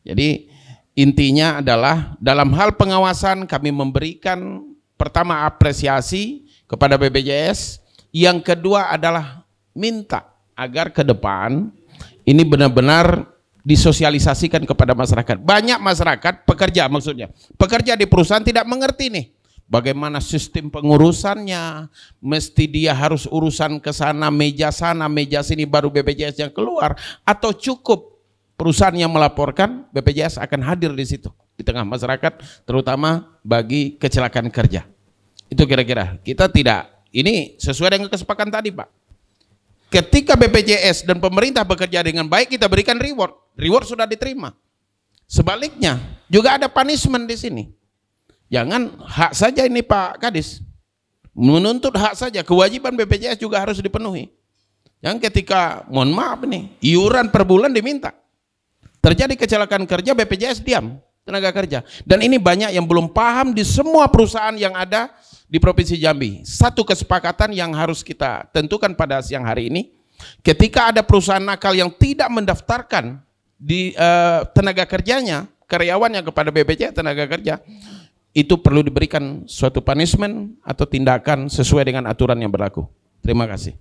Jadi intinya adalah dalam hal pengawasan kami memberikan pertama apresiasi kepada BPJS yang kedua adalah minta agar ke depan ini benar-benar disosialisasikan kepada masyarakat. Banyak masyarakat pekerja maksudnya, pekerja di perusahaan tidak mengerti nih bagaimana sistem pengurusannya. Mesti dia harus urusan ke sana, meja sana, meja sini baru BPJS yang keluar atau cukup perusahaan yang melaporkan BPJS akan hadir di situ di tengah masyarakat terutama bagi kecelakaan kerja. Itu kira-kira kita tidak ini sesuai dengan kesepakatan tadi Pak. Ketika BPJS dan pemerintah bekerja dengan baik kita berikan reward. Reward sudah diterima. Sebaliknya juga ada punishment di sini. Jangan hak saja ini Pak Kadis. Menuntut hak saja, kewajiban BPJS juga harus dipenuhi. Yang ketika, mohon maaf nih, iuran per bulan diminta. Terjadi kecelakaan kerja, BPJS diam, tenaga kerja. Dan ini banyak yang belum paham di semua perusahaan yang ada di Provinsi Jambi. Satu kesepakatan yang harus kita tentukan pada siang hari ini, ketika ada perusahaan nakal yang tidak mendaftarkan di uh, tenaga kerjanya, karyawannya kepada BPJS tenaga kerja, itu perlu diberikan suatu punishment atau tindakan sesuai dengan aturan yang berlaku. Terima kasih.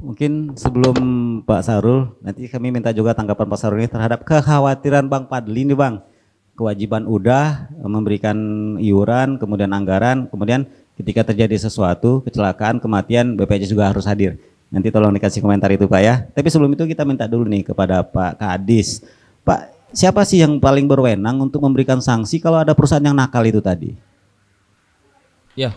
Mungkin sebelum Pak Sarul, nanti kami minta juga tanggapan Pak Sarul ini terhadap kekhawatiran Bang Padli ini Bang. Kewajiban udah eh, memberikan iuran, kemudian anggaran, kemudian ketika terjadi sesuatu, kecelakaan, kematian, BPJS juga harus hadir. Nanti tolong dikasih komentar itu Pak ya. Tapi sebelum itu kita minta dulu nih kepada Pak Kadis. Pak, siapa sih yang paling berwenang untuk memberikan sanksi kalau ada perusahaan yang nakal itu tadi? Ya,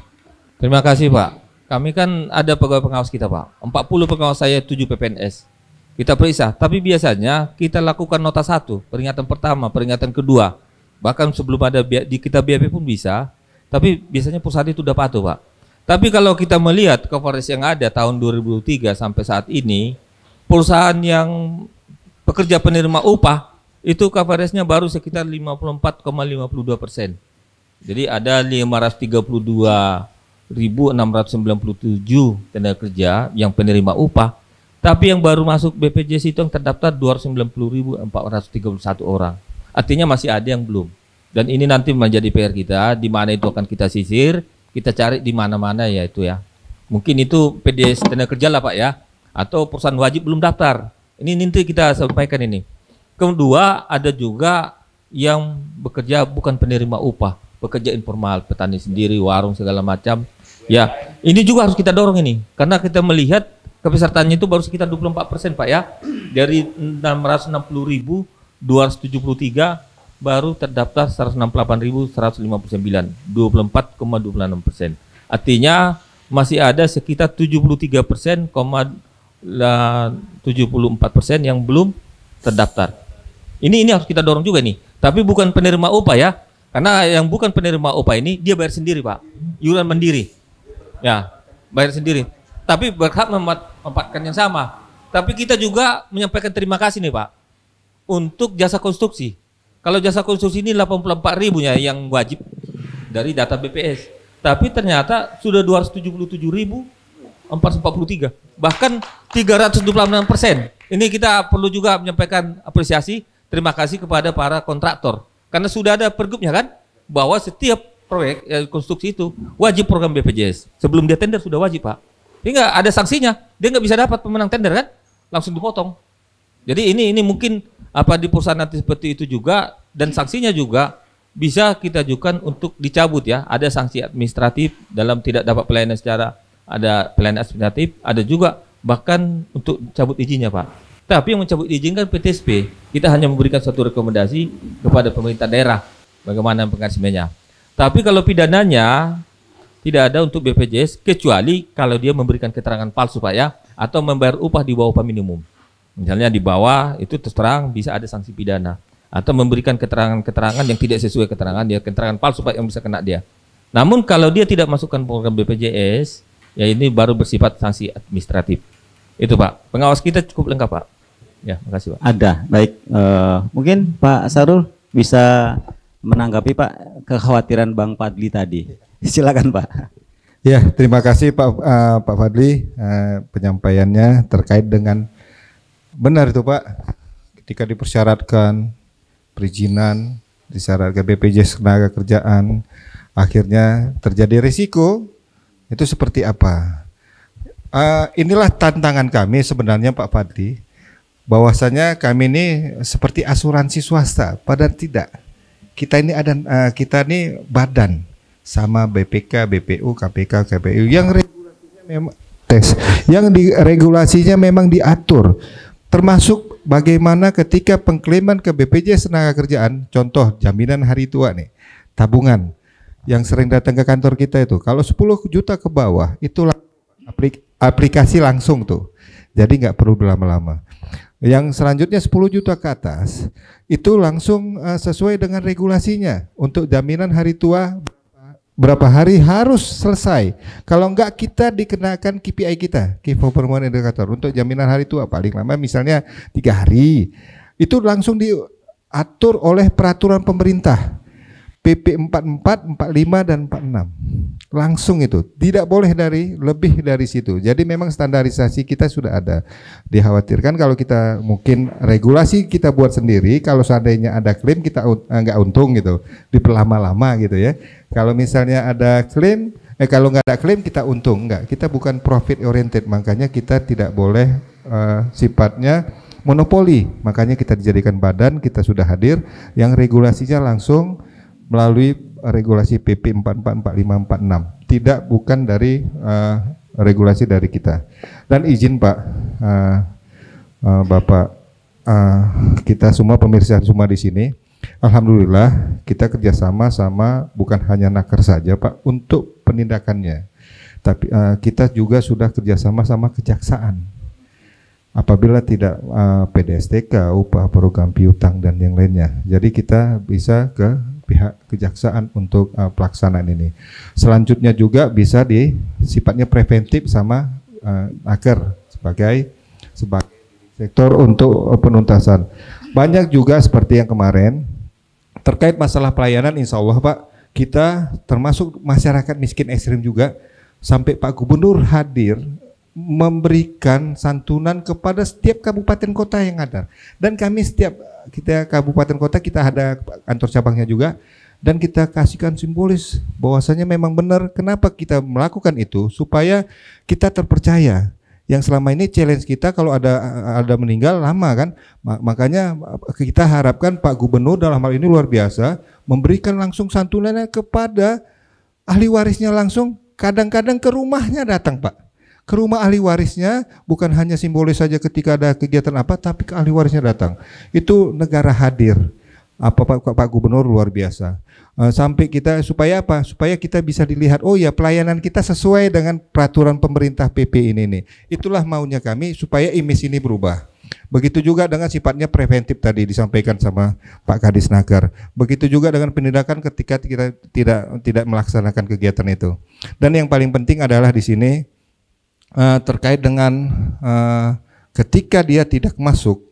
terima kasih Pak. Kami kan ada pegawai pengawas kita Pak. 40 pengawas saya 7 PPNS. Kita periksa, tapi biasanya kita lakukan nota satu, peringatan pertama, peringatan kedua. Bahkan sebelum ada di kita BAP pun bisa, tapi biasanya perusahaan itu udah patuh, Pak. Tapi kalau kita melihat coverage yang ada tahun 2003 sampai saat ini, perusahaan yang pekerja penerima upah itu coveragenya baru sekitar 54,52 persen. Jadi ada 532.697 tenaga kerja yang penerima upah, tapi yang baru masuk BPJS itu yang terdaftar 290.431 orang. Artinya masih ada yang belum. Dan ini nanti menjadi PR kita, di mana itu akan kita sisir, kita cari di mana-mana ya itu ya. Mungkin itu PDS tenaga kerja lah Pak ya, atau perusahaan wajib belum daftar. Ini nanti kita sampaikan ini. Kedua, ada juga yang bekerja bukan penerima upah, bekerja informal, petani sendiri, warung segala macam. Ya, ini juga harus kita dorong ini, karena kita melihat kepesertaannya itu baru sekitar 24 persen Pak ya, dari 660 ribu 273 baru terdaftar 168.159, 24,26 persen. Artinya masih ada sekitar 73 persen, 74 persen yang belum terdaftar. Ini ini harus kita dorong juga nih. Tapi bukan penerima upah ya, karena yang bukan penerima upah ini dia bayar sendiri pak, yuran mandiri, ya bayar sendiri. Tapi berhak memanfaatkan yang sama. Tapi kita juga menyampaikan terima kasih nih pak untuk jasa konstruksi kalau jasa konstruksi ini 84 ribunya yang wajib dari data BPS. Tapi ternyata sudah 277 ribu 443. Bahkan 326 persen. Ini kita perlu juga menyampaikan apresiasi. Terima kasih kepada para kontraktor. Karena sudah ada pergubnya kan? Bahwa setiap proyek ya, konstruksi itu wajib program BPJS. Sebelum dia tender sudah wajib Pak. Ini nggak ada sanksinya. Dia nggak bisa dapat pemenang tender kan? Langsung dipotong. Jadi ini ini mungkin apa di perusahaan nanti seperti itu juga dan sanksinya juga bisa kita ajukan untuk dicabut ya. Ada sanksi administratif dalam tidak dapat pelayanan secara ada pelayanan administratif, ada juga bahkan untuk cabut izinnya Pak. Tapi yang mencabut izin kan PTSP. Kita hanya memberikan satu rekomendasi kepada pemerintah daerah bagaimana pengasimnya. Tapi kalau pidananya tidak ada untuk BPJS kecuali kalau dia memberikan keterangan palsu Pak ya atau membayar upah di bawah upah minimum. Misalnya di bawah itu terang bisa ada sanksi pidana atau memberikan keterangan-keterangan yang tidak sesuai keterangan dia, keterangan palsu pak yang bisa kena dia. Namun kalau dia tidak masukkan program BPJS, ya ini baru bersifat sanksi administratif. Itu Pak, pengawas kita cukup lengkap Pak. Ya, makasih Pak. Ada, baik. Uh, mungkin Pak Sarul bisa menanggapi Pak kekhawatiran Bang Fadli tadi. Ya. Silakan Pak. Ya, terima kasih Pak uh, Pak Fadli uh, penyampaiannya terkait dengan Benar itu Pak. Ketika dipersyaratkan perizinan, disyaratkan BPJS tenaga kerjaan, akhirnya terjadi risiko itu seperti apa? Uh, inilah tantangan kami sebenarnya Pak Fadli bahwasanya kami ini seperti asuransi swasta padahal tidak kita ini ada uh, kita ini badan sama BPK, BPU, KPK, KPU yang regulasinya memang tes yang di, regulasinya memang diatur termasuk bagaimana ketika pengklaiman ke BPJS Tenaga Kerjaan, contoh jaminan hari tua nih, tabungan yang sering datang ke kantor kita itu, kalau 10 juta ke bawah itu aplik aplikasi langsung tuh, jadi nggak perlu berlama-lama. Yang selanjutnya 10 juta ke atas itu langsung uh, sesuai dengan regulasinya untuk jaminan hari tua berapa hari harus selesai. Kalau enggak kita dikenakan KPI kita, Key Performance Indicator untuk jaminan hari tua paling lama misalnya tiga hari. Itu langsung diatur oleh peraturan pemerintah PP 44, 45 dan 46 langsung itu tidak boleh dari lebih dari situ jadi memang standarisasi kita sudah ada dikhawatirkan kalau kita mungkin regulasi kita buat sendiri kalau seandainya ada klaim kita eh, nggak untung gitu diperlama-lama gitu ya kalau misalnya ada klaim eh kalau nggak ada klaim kita untung nggak kita bukan profit oriented makanya kita tidak boleh uh, sifatnya monopoli makanya kita dijadikan badan kita sudah hadir yang regulasinya langsung melalui regulasi PP 444546. Tidak bukan dari uh, regulasi dari kita. Dan izin Pak uh, uh, Bapak uh, kita semua pemirsa semua di sini Alhamdulillah kita kerjasama sama bukan hanya nakar saja Pak untuk penindakannya, tapi uh, kita juga sudah kerjasama sama kejaksaan. Apabila tidak uh, PDSTK, upah program piutang dan yang lainnya, jadi kita bisa ke pihak kejaksaan untuk uh, pelaksanaan ini. Selanjutnya juga bisa di sifatnya preventif sama uh, agar sebagai sebagai sektor untuk uh, penuntasan. Banyak juga seperti yang kemarin terkait masalah pelayanan insya Allah Pak kita termasuk masyarakat miskin ekstrim juga sampai Pak Gubernur hadir memberikan santunan kepada setiap kabupaten kota yang ada. Dan kami setiap eh, kita kabupaten kota kita ada kantor cabangnya juga dan kita kasihkan simbolis bahwasanya memang benar kenapa kita melakukan itu supaya kita terpercaya yang selama ini challenge kita kalau ada eh, ada meninggal lama kan makanya eh, kita harapkan Pak Gubernur dalam hal ini luar biasa memberikan langsung santunannya kepada ahli warisnya langsung kadang-kadang ke rumahnya datang Pak ke rumah ahli warisnya bukan hanya simbolis saja ketika ada kegiatan apa tapi ke ahli warisnya datang itu negara hadir apa Pak, Pak Gubernur luar biasa eh, sampai kita supaya apa supaya kita bisa dilihat oh ya pelayanan kita sesuai dengan peraturan pemerintah PP ini nih itulah maunya kami supaya imis ini berubah begitu juga dengan sifatnya preventif tadi disampaikan sama Pak Kadis Nagar begitu juga dengan penindakan ketika kita tidak tidak melaksanakan kegiatan itu dan yang paling penting adalah di sini uh, terkait dengan uh, ketika dia tidak masuk,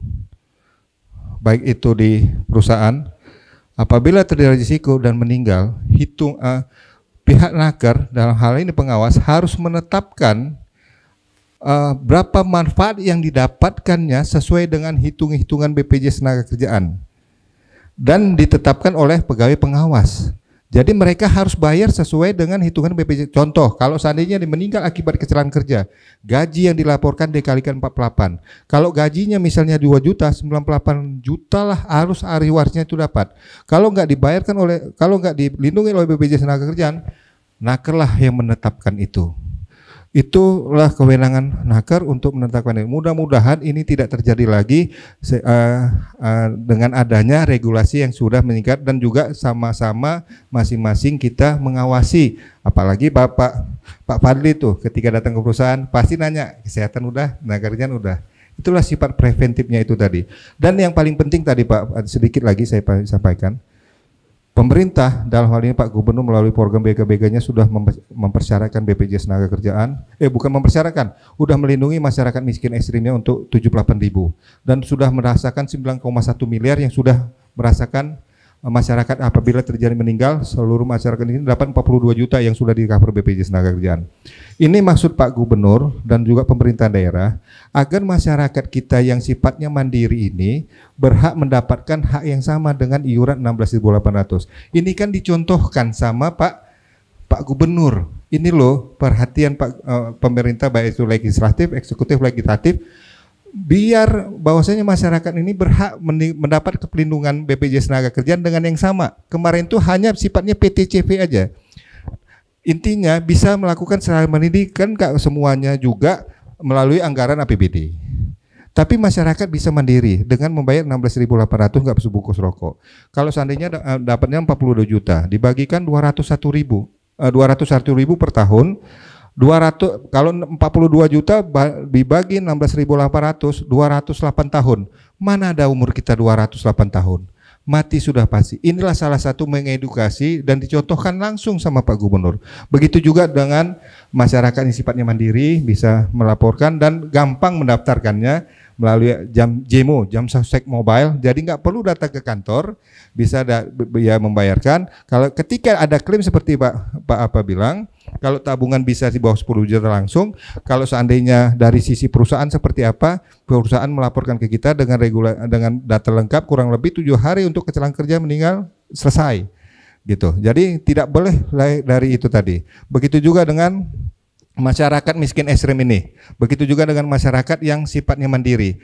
baik itu di perusahaan, apabila terjadi risiko dan meninggal, hitung uh, pihak nakar dalam hal ini pengawas harus menetapkan uh, berapa manfaat yang didapatkannya sesuai dengan hitung-hitungan BPJS tenaga kerjaan dan ditetapkan oleh pegawai pengawas. Jadi mereka harus bayar sesuai dengan hitungan BPJS. Contoh, kalau seandainya meninggal akibat kecelakaan kerja, gaji yang dilaporkan dikalikan 48. Kalau gajinya misalnya 2 juta, 98 juta lah arus ariwarnya itu dapat. Kalau nggak dibayarkan oleh, kalau nggak dilindungi oleh BPJS tenaga kerjaan, nakerlah yang menetapkan itu. Itulah kewenangan naker untuk menetapkan ini. Mudah-mudahan ini tidak terjadi lagi uh, uh, dengan adanya regulasi yang sudah meningkat dan juga sama-sama masing-masing kita mengawasi. Apalagi Bapak Pak Fadli itu ketika datang ke perusahaan pasti nanya kesehatan udah, nakernya udah. Itulah sifat preventifnya itu tadi. Dan yang paling penting tadi Pak sedikit lagi saya sampaikan pemerintah dalam hal ini Pak Gubernur melalui program BKBK-nya sudah mempersyaratkan BPJS tenaga kerjaan, eh bukan mempersyaratkan, sudah melindungi masyarakat miskin ekstrimnya untuk 78 ribu dan sudah merasakan 9,1 miliar yang sudah merasakan masyarakat apabila terjadi meninggal seluruh masyarakat ini 42 juta yang sudah di cover BPJS tenaga kerjaan. Ini maksud Pak Gubernur dan juga pemerintah daerah agar masyarakat kita yang sifatnya mandiri ini berhak mendapatkan hak yang sama dengan iuran 16.800. Ini kan dicontohkan sama Pak Pak Gubernur. Ini loh perhatian Pak uh, pemerintah baik itu legislatif, eksekutif, legislatif biar bahwasanya masyarakat ini berhak mendapat perlindungan BPJS tenaga Kerja dengan yang sama. Kemarin itu hanya sifatnya PTCP aja. Intinya bisa melakukan secara kan gak semuanya juga melalui anggaran APBD. Tapi masyarakat bisa mandiri dengan membayar 16.800 nggak sebungkus rokok. Kalau seandainya eh, dapatnya 42 juta, dibagikan 201.000 ribu, eh, ribu per tahun 200 kalau 42 juta dibagi 16.800 208 tahun. Mana ada umur kita 208 tahun? Mati sudah pasti. Inilah salah satu mengedukasi dan dicontohkan langsung sama Pak Gubernur. Begitu juga dengan masyarakat yang sifatnya mandiri bisa melaporkan dan gampang mendaftarkannya melalui jam JMO, jam Sosek Mobile. Jadi nggak perlu datang ke kantor, bisa ada, ya membayarkan. Kalau ketika ada klaim seperti Pak Pak apa bilang, kalau tabungan bisa di bawah 10 juta langsung, kalau seandainya dari sisi perusahaan seperti apa, perusahaan melaporkan ke kita dengan regula dengan data lengkap kurang lebih tujuh hari untuk kecelakaan kerja meninggal selesai. Gitu. Jadi tidak boleh dari itu tadi. Begitu juga dengan masyarakat miskin ekstrim ini. Begitu juga dengan masyarakat yang sifatnya mandiri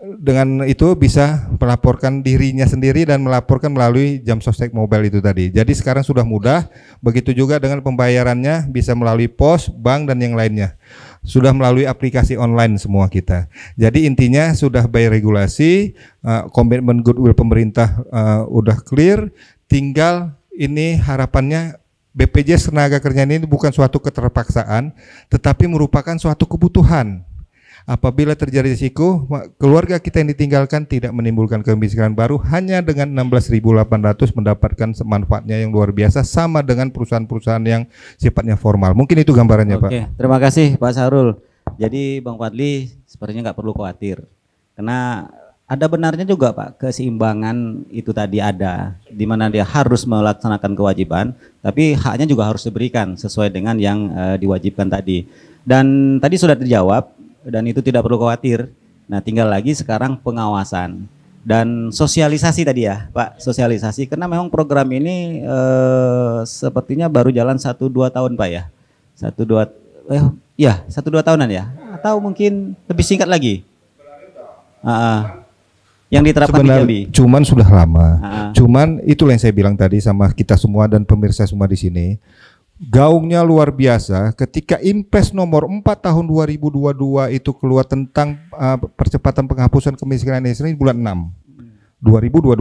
dengan itu bisa melaporkan dirinya sendiri dan melaporkan melalui jam sostek mobile itu tadi. Jadi sekarang sudah mudah, begitu juga dengan pembayarannya bisa melalui pos, bank dan yang lainnya. Sudah melalui aplikasi online semua kita. Jadi intinya sudah by regulasi, uh, goodwill pemerintah uh, udah clear, tinggal ini harapannya BPJS tenaga kerja ini bukan suatu keterpaksaan, tetapi merupakan suatu kebutuhan Apabila terjadi risiko, keluarga kita yang ditinggalkan tidak menimbulkan kemiskinan baru hanya dengan 16.800 mendapatkan manfaatnya yang luar biasa sama dengan perusahaan-perusahaan yang sifatnya formal. Mungkin itu gambarannya Oke, Pak. Terima kasih Pak Sarul. Jadi Bang Fadli sepertinya nggak perlu khawatir. Karena ada benarnya juga Pak, keseimbangan itu tadi ada, di mana dia harus melaksanakan kewajiban, tapi haknya juga harus diberikan sesuai dengan yang e, diwajibkan tadi. Dan tadi sudah dijawab dan itu tidak perlu khawatir. Nah, tinggal lagi sekarang pengawasan dan sosialisasi tadi ya, Pak. Sosialisasi karena memang program ini eh, sepertinya baru jalan satu dua tahun, Pak ya. Satu dua. eh ya, satu dua tahunan ya. Atau mungkin lebih singkat lagi. Uh, uh, yang diterapkan Sebenarnya, di Jambi. Cuman sudah lama. Uh, uh. Cuman itulah yang saya bilang tadi sama kita semua dan pemirsa semua di sini gaungnya luar biasa. Ketika impres nomor 4 tahun 2022 itu keluar tentang uh, percepatan penghapusan kemiskinan Indonesia bulan 6 2022.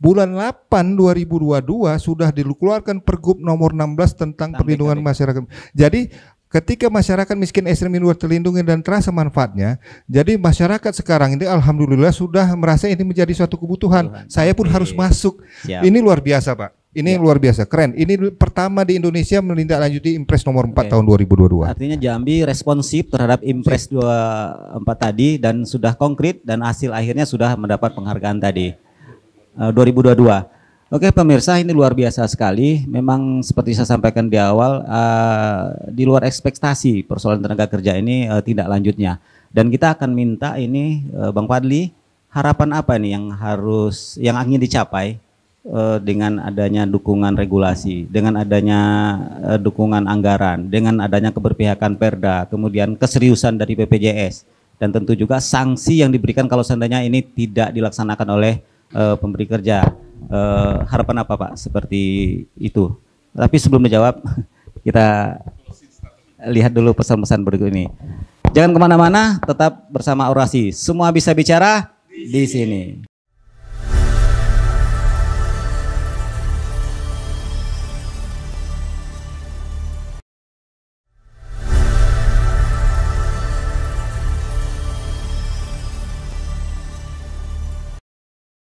Bulan 8 2022 sudah dikeluarkan Pergub nomor 16 tentang Sampai perlindungan kali. masyarakat. Jadi Ketika masyarakat miskin ekstrim ini terlindungi dan terasa manfaatnya, jadi masyarakat sekarang ini alhamdulillah sudah merasa ini menjadi suatu kebutuhan. Tuhan. Saya pun Oke. harus masuk. Siap. Ini luar biasa, Pak. Ini ya. luar biasa, keren. Ini pertama di Indonesia menindaklanjuti Impres nomor 4 Oke. tahun 2022. Artinya Jambi responsif terhadap Impres 24 tadi dan sudah konkret dan hasil akhirnya sudah mendapat penghargaan tadi. Eh, uh, 2022. Oke pemirsa ini luar biasa sekali. Memang seperti saya sampaikan di awal uh, di luar ekspektasi persoalan tenaga kerja ini uh, tidak lanjutnya. Dan kita akan minta ini uh, Bang Fadli harapan apa nih yang harus yang ingin dicapai Eh, dengan adanya dukungan regulasi, dengan adanya eh, dukungan anggaran, dengan adanya keberpihakan Perda, kemudian keseriusan dari BPJS, dan tentu juga sanksi yang diberikan kalau seandainya ini tidak dilaksanakan oleh uh, pemberi kerja. Uh, harapan apa Pak seperti itu? Tapi sebelum menjawab, kita lihat dulu pesan-pesan berikut ini. Jangan kemana-mana, tetap bersama orasi. Semua bisa bicara di sini.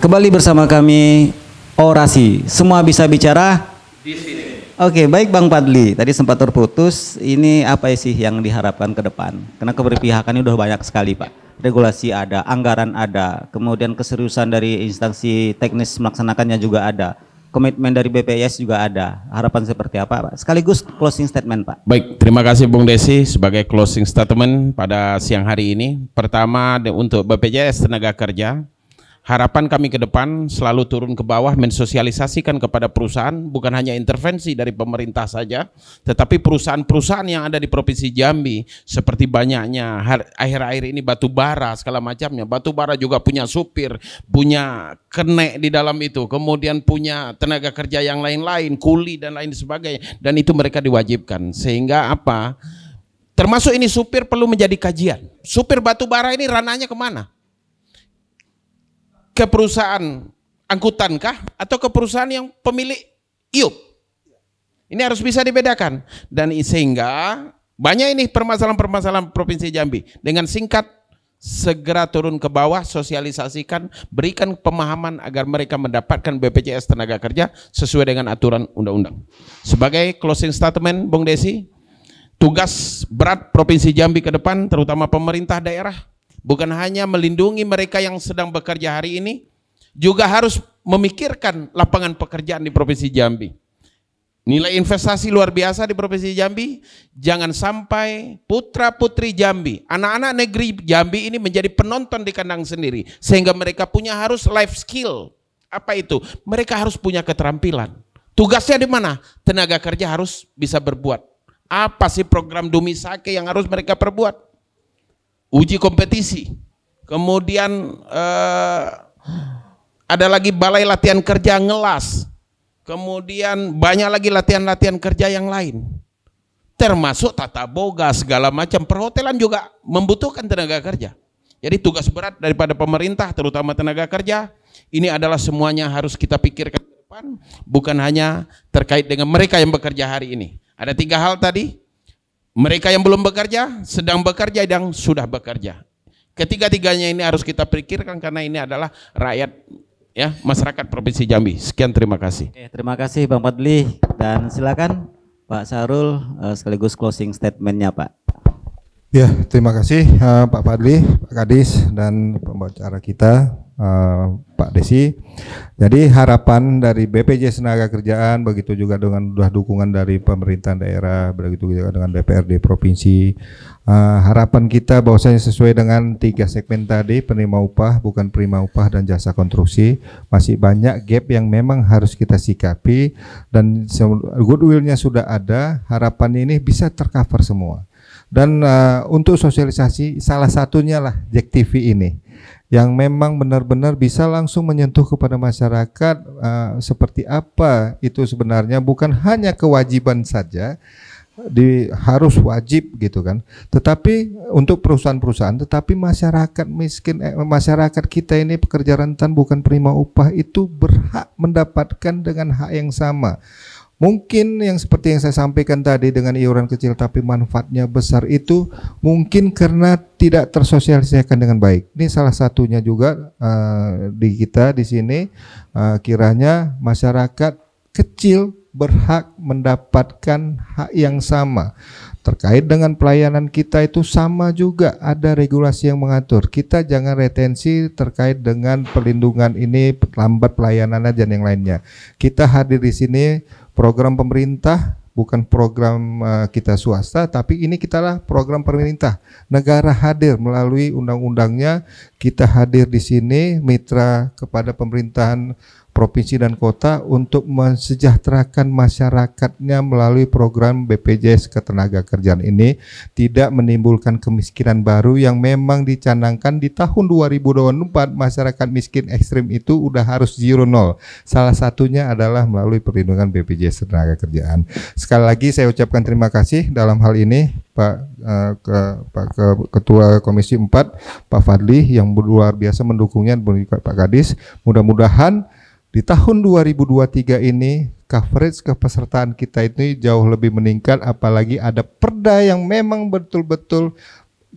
Kembali bersama kami orasi. Semua bisa bicara di sini. Oke, baik Bang Padli. Tadi sempat terputus. Ini apa sih yang diharapkan ke depan? Karena keberpihakannya udah banyak sekali, Pak. Regulasi ada, anggaran ada, kemudian keseriusan dari instansi teknis melaksanakannya juga ada. Komitmen dari BPS juga ada. Harapan seperti apa, Pak? Sekaligus closing statement, Pak. Baik, terima kasih Bung Desi sebagai closing statement pada siang hari ini. Pertama untuk BPJS Tenaga Kerja, Harapan kami ke depan selalu turun ke bawah mensosialisasikan kepada perusahaan bukan hanya intervensi dari pemerintah saja, tetapi perusahaan-perusahaan yang ada di Provinsi Jambi seperti banyaknya akhir-akhir ini batu bara segala macamnya. Batu bara juga punya supir, punya kenek di dalam itu, kemudian punya tenaga kerja yang lain-lain, kuli dan lain sebagainya dan itu mereka diwajibkan. Sehingga apa? Termasuk ini supir perlu menjadi kajian. Supir batu bara ini ranahnya kemana? ke perusahaan angkutan kah atau ke perusahaan yang pemilik iup? Ini harus bisa dibedakan dan sehingga banyak ini permasalahan-permasalahan Provinsi Jambi dengan singkat segera turun ke bawah sosialisasikan berikan pemahaman agar mereka mendapatkan BPJS tenaga kerja sesuai dengan aturan undang-undang. Sebagai closing statement Bung Desi, tugas berat Provinsi Jambi ke depan terutama pemerintah daerah Bukan hanya melindungi mereka yang sedang bekerja hari ini, juga harus memikirkan lapangan pekerjaan di Provinsi Jambi. Nilai investasi luar biasa di Provinsi Jambi. Jangan sampai putra-putri Jambi, anak-anak negeri Jambi ini menjadi penonton di kandang sendiri. Sehingga mereka punya harus life skill. Apa itu? Mereka harus punya keterampilan. Tugasnya di mana? Tenaga kerja harus bisa berbuat. Apa sih program dumisake yang harus mereka perbuat? uji kompetisi. Kemudian eh, ada lagi balai latihan kerja ngelas. Kemudian banyak lagi latihan-latihan kerja yang lain. Termasuk tata boga segala macam perhotelan juga membutuhkan tenaga kerja. Jadi tugas berat daripada pemerintah terutama tenaga kerja ini adalah semuanya harus kita pikirkan ke depan bukan hanya terkait dengan mereka yang bekerja hari ini. Ada tiga hal tadi, mereka yang belum bekerja, sedang bekerja, dan sudah bekerja. Ketiga-tiganya ini harus kita pikirkan karena ini adalah rakyat ya masyarakat Provinsi Jambi. Sekian terima kasih. Oke, terima kasih Bang Padli dan silakan Pak Sarul eh, sekaligus closing statementnya Pak. Ya terima kasih eh, Pak Padli, Pak Kadis dan pembicara kita Eh, Pak Desi. Jadi harapan dari BPJS Tenaga Kerjaan, begitu juga dengan sudah dukungan dari pemerintah daerah, begitu juga dengan DPRD provinsi. Uh, harapan kita bahwasanya sesuai dengan tiga segmen tadi, penerima upah, bukan penerima upah dan jasa konstruksi, masih banyak gap yang memang harus kita sikapi dan goodwillnya sudah ada, harapan ini bisa tercover semua. Dan uh, untuk sosialisasi salah satunya lah JEK TV ini yang memang benar-benar bisa langsung menyentuh kepada masyarakat uh, seperti apa itu sebenarnya bukan hanya kewajiban saja di harus wajib gitu kan tetapi untuk perusahaan-perusahaan tetapi masyarakat miskin eh, masyarakat kita ini pekerja rentan bukan penerima upah itu berhak mendapatkan dengan hak yang sama Mungkin yang seperti yang saya sampaikan tadi dengan iuran kecil tapi manfaatnya besar itu mungkin karena tidak tersosialisasikan dengan baik. Ini salah satunya juga uh, di kita di sini uh, kiranya masyarakat kecil berhak mendapatkan hak yang sama. Terkait dengan pelayanan kita itu sama juga ada regulasi yang mengatur. Kita jangan retensi terkait dengan perlindungan ini lambat pelayanannya dan yang lainnya. Kita hadir di sini Program pemerintah bukan program uh, kita swasta, tapi ini kitalah program pemerintah. Negara hadir melalui undang-undangnya, kita hadir di sini mitra kepada pemerintahan provinsi dan kota untuk mensejahterakan masyarakatnya melalui program BPJS Ketenagakerjaan ini tidak menimbulkan kemiskinan baru yang memang dicanangkan di tahun 2024 masyarakat miskin ekstrim itu udah harus zero nol. Salah satunya adalah melalui perlindungan BPJS Ketenagakerjaan. Sekali lagi saya ucapkan terima kasih dalam hal ini Pak eh, ke, Pak ke, Ketua Komisi 4 Pak Fadli yang luar biasa mendukungnya Pak Kadis. Mudah-mudahan di tahun 2023 ini coverage kepesertaan kita itu jauh lebih meningkat apalagi ada perda yang memang betul-betul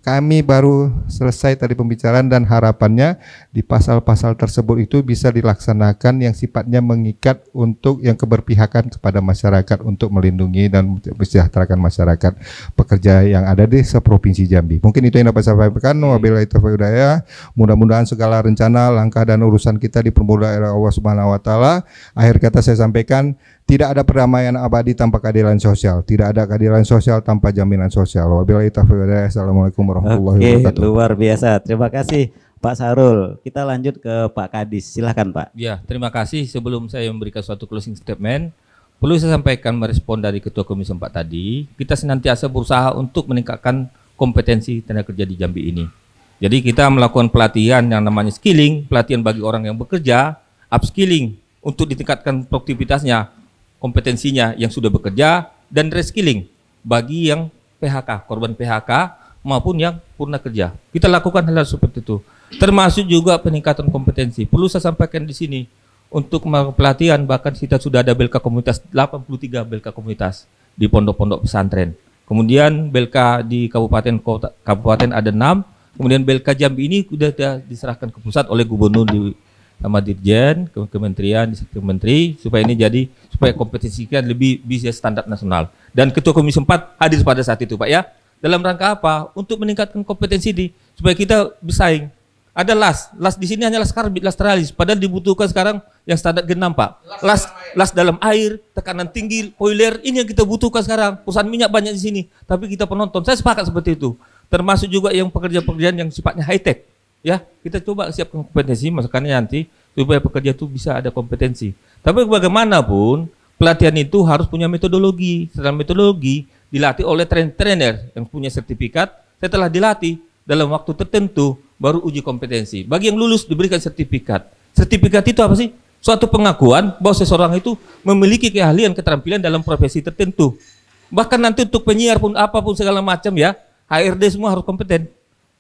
kami baru selesai tadi pembicaraan dan harapannya di pasal-pasal tersebut itu bisa dilaksanakan yang sifatnya mengikat untuk yang keberpihakan kepada masyarakat untuk melindungi dan mesejahterakan masyarakat pekerja yang ada di seprovinsi Jambi. Mungkin itu yang dapat saya sampaikan. Wabillahi taufiq hidayah. Mudah-mudahan segala rencana, langkah dan urusan kita di oleh Allah Subhanahu wa taala. Akhir kata saya sampaikan tidak ada perdamaian abadi tanpa keadilan sosial. Tidak ada keadilan sosial tanpa jaminan sosial. Wabillahi taufiq Assalamualaikum warahmatullahi Oke, wabarakatuh. luar biasa. Terima kasih Pak Sarul. Kita lanjut ke Pak Kadis. Silahkan Pak. Ya, terima kasih. Sebelum saya memberikan suatu closing statement, perlu saya sampaikan merespon dari Ketua Komisi 4 tadi, kita senantiasa berusaha untuk meningkatkan kompetensi tenaga kerja di Jambi ini. Jadi kita melakukan pelatihan yang namanya skilling, pelatihan bagi orang yang bekerja, upskilling untuk ditingkatkan produktivitasnya kompetensinya yang sudah bekerja dan reskilling bagi yang PHK, korban PHK maupun yang purna kerja. Kita lakukan hal hal seperti itu. Termasuk juga peningkatan kompetensi. Perlu saya sampaikan di sini untuk pelatihan bahkan kita sudah ada Belka komunitas 83 Belka komunitas di pondok-pondok pesantren. Kemudian Belka di kabupaten kota, kabupaten ada 6, kemudian Belka Jambi ini sudah diserahkan ke pusat oleh gubernur di sama dirjen ke kementerian di menteri supaya ini jadi supaya kompetisikan lebih bisa standar nasional dan ketua komisi 4 hadir pada saat itu Pak ya dalam rangka apa untuk meningkatkan kompetensi di supaya kita bersaing ada las las di sini hanya las karbit las teralis padahal dibutuhkan sekarang yang standar genap Pak las las dalam air tekanan tinggi boiler ini yang kita butuhkan sekarang perusahaan minyak banyak di sini tapi kita penonton saya sepakat seperti itu termasuk juga yang pekerja-pekerjaan yang sifatnya high tech Ya, kita coba siapkan kompetensi, makanya nanti supaya pekerja itu bisa ada kompetensi. Tapi bagaimanapun pelatihan itu harus punya metodologi. Setelah metodologi dilatih oleh train trainer yang punya sertifikat, setelah dilatih dalam waktu tertentu baru uji kompetensi. Bagi yang lulus diberikan sertifikat. Sertifikat itu apa sih? Suatu pengakuan bahwa seseorang itu memiliki keahlian keterampilan dalam profesi tertentu. Bahkan nanti untuk penyiar pun apapun segala macam ya, HRD semua harus kompeten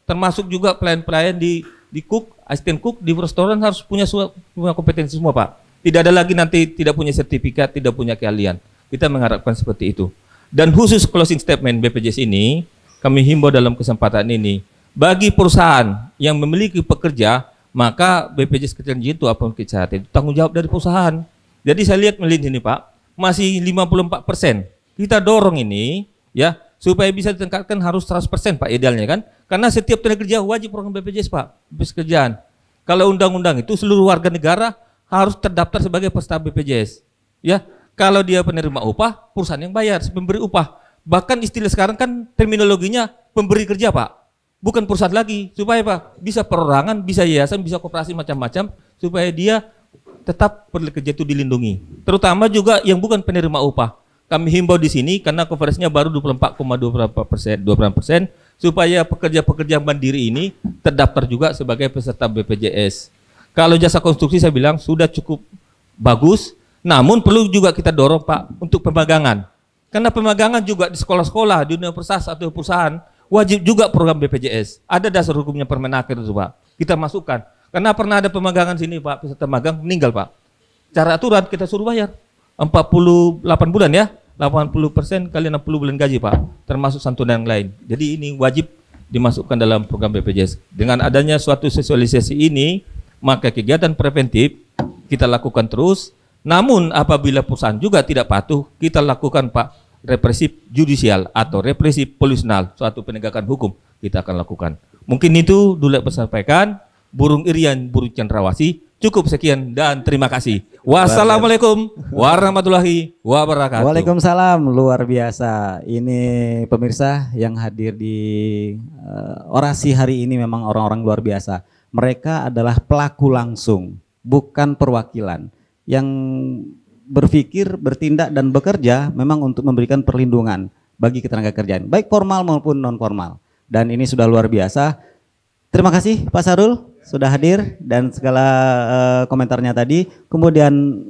termasuk juga pelayan-pelayan di di cook, asisten cook di restoran harus punya semua kompetensi semua pak. Tidak ada lagi nanti tidak punya sertifikat, tidak punya keahlian. Kita mengharapkan seperti itu. Dan khusus closing statement BPJS ini, kami himbau dalam kesempatan ini, bagi perusahaan yang memiliki pekerja, maka BPJS Ketenagakerjaan itu apapun kejahatan itu tanggung jawab dari perusahaan. Jadi saya lihat melihat ini Pak, masih 54 persen. Kita dorong ini, ya supaya bisa ditingkatkan harus 100% Pak idealnya kan. Karena setiap tenaga kerja wajib program BPJS Pak, bis kerjaan. Kalau undang-undang itu seluruh warga negara harus terdaftar sebagai peserta BPJS. Ya, kalau dia penerima upah, perusahaan yang bayar, pemberi upah. Bahkan istilah sekarang kan terminologinya pemberi kerja Pak. Bukan perusahaan lagi, supaya Pak bisa perorangan, bisa yayasan, bisa koperasi macam-macam, supaya dia tetap kerja itu dilindungi. Terutama juga yang bukan penerima upah kami himbau di sini karena coveragenya baru 24,2 persen, 24 persen supaya pekerja-pekerja mandiri ini terdaftar juga sebagai peserta BPJS. Kalau jasa konstruksi saya bilang sudah cukup bagus, namun perlu juga kita dorong Pak untuk pemagangan. Karena pemagangan juga di sekolah-sekolah, di universitas atau perusahaan wajib juga program BPJS. Ada dasar hukumnya Permenaker itu Pak. Kita masukkan. Karena pernah ada pemagangan sini Pak, peserta magang meninggal Pak. Cara aturan kita suruh bayar. 48 bulan ya, 80% kali 60 bulan gaji Pak, termasuk santunan yang lain. Jadi ini wajib dimasukkan dalam program BPJS. Dengan adanya suatu sosialisasi ini, maka kegiatan preventif kita lakukan terus. Namun apabila perusahaan juga tidak patuh, kita lakukan Pak represif judicial atau represif polisional, suatu penegakan hukum kita akan lakukan. Mungkin itu dulu saya sampaikan. Burung Irian, burung cendrawasih, Cukup sekian dan terima kasih. Wassalamualaikum warahmatullahi wabarakatuh. Waalaikumsalam. Luar biasa. Ini pemirsa yang hadir di uh, orasi hari ini memang orang-orang luar biasa. Mereka adalah pelaku langsung, bukan perwakilan. Yang berpikir, bertindak dan bekerja memang untuk memberikan perlindungan bagi ketenaga kerjaan, baik formal maupun non formal. Dan ini sudah luar biasa. Terima kasih Pak Sarul sudah hadir dan segala uh, komentarnya tadi. Kemudian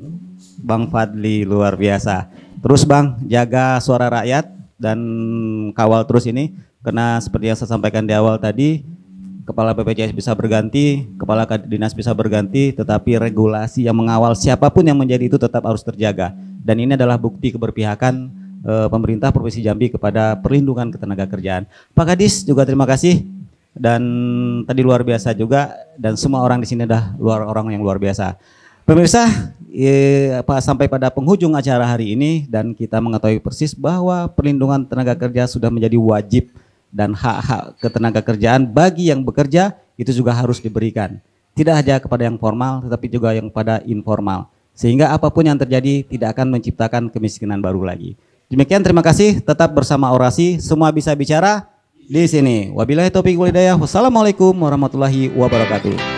Bang Fadli luar biasa. Terus Bang jaga suara rakyat dan kawal terus ini karena seperti yang saya sampaikan di awal tadi kepala BPJS bisa berganti, kepala dinas bisa berganti, tetapi regulasi yang mengawal siapapun yang menjadi itu tetap harus terjaga. Dan ini adalah bukti keberpihakan e, pemerintah Provinsi Jambi kepada perlindungan ketenaga kerjaan. Pak Kadis juga terima kasih dan tadi luar biasa juga dan semua orang di sini dah luar orang yang luar biasa. Pemirsa, ya, sampai pada penghujung acara hari ini dan kita mengetahui persis bahwa perlindungan tenaga kerja sudah menjadi wajib dan hak-hak ketenaga kerjaan bagi yang bekerja itu juga harus diberikan. Tidak hanya kepada yang formal tetapi juga yang pada informal. Sehingga apapun yang terjadi tidak akan menciptakan kemiskinan baru lagi. Demikian terima kasih, tetap bersama Orasi, semua bisa bicara, di sini. Wabillahi taufiq walhidayah. Wassalamualaikum warahmatullahi wabarakatuh.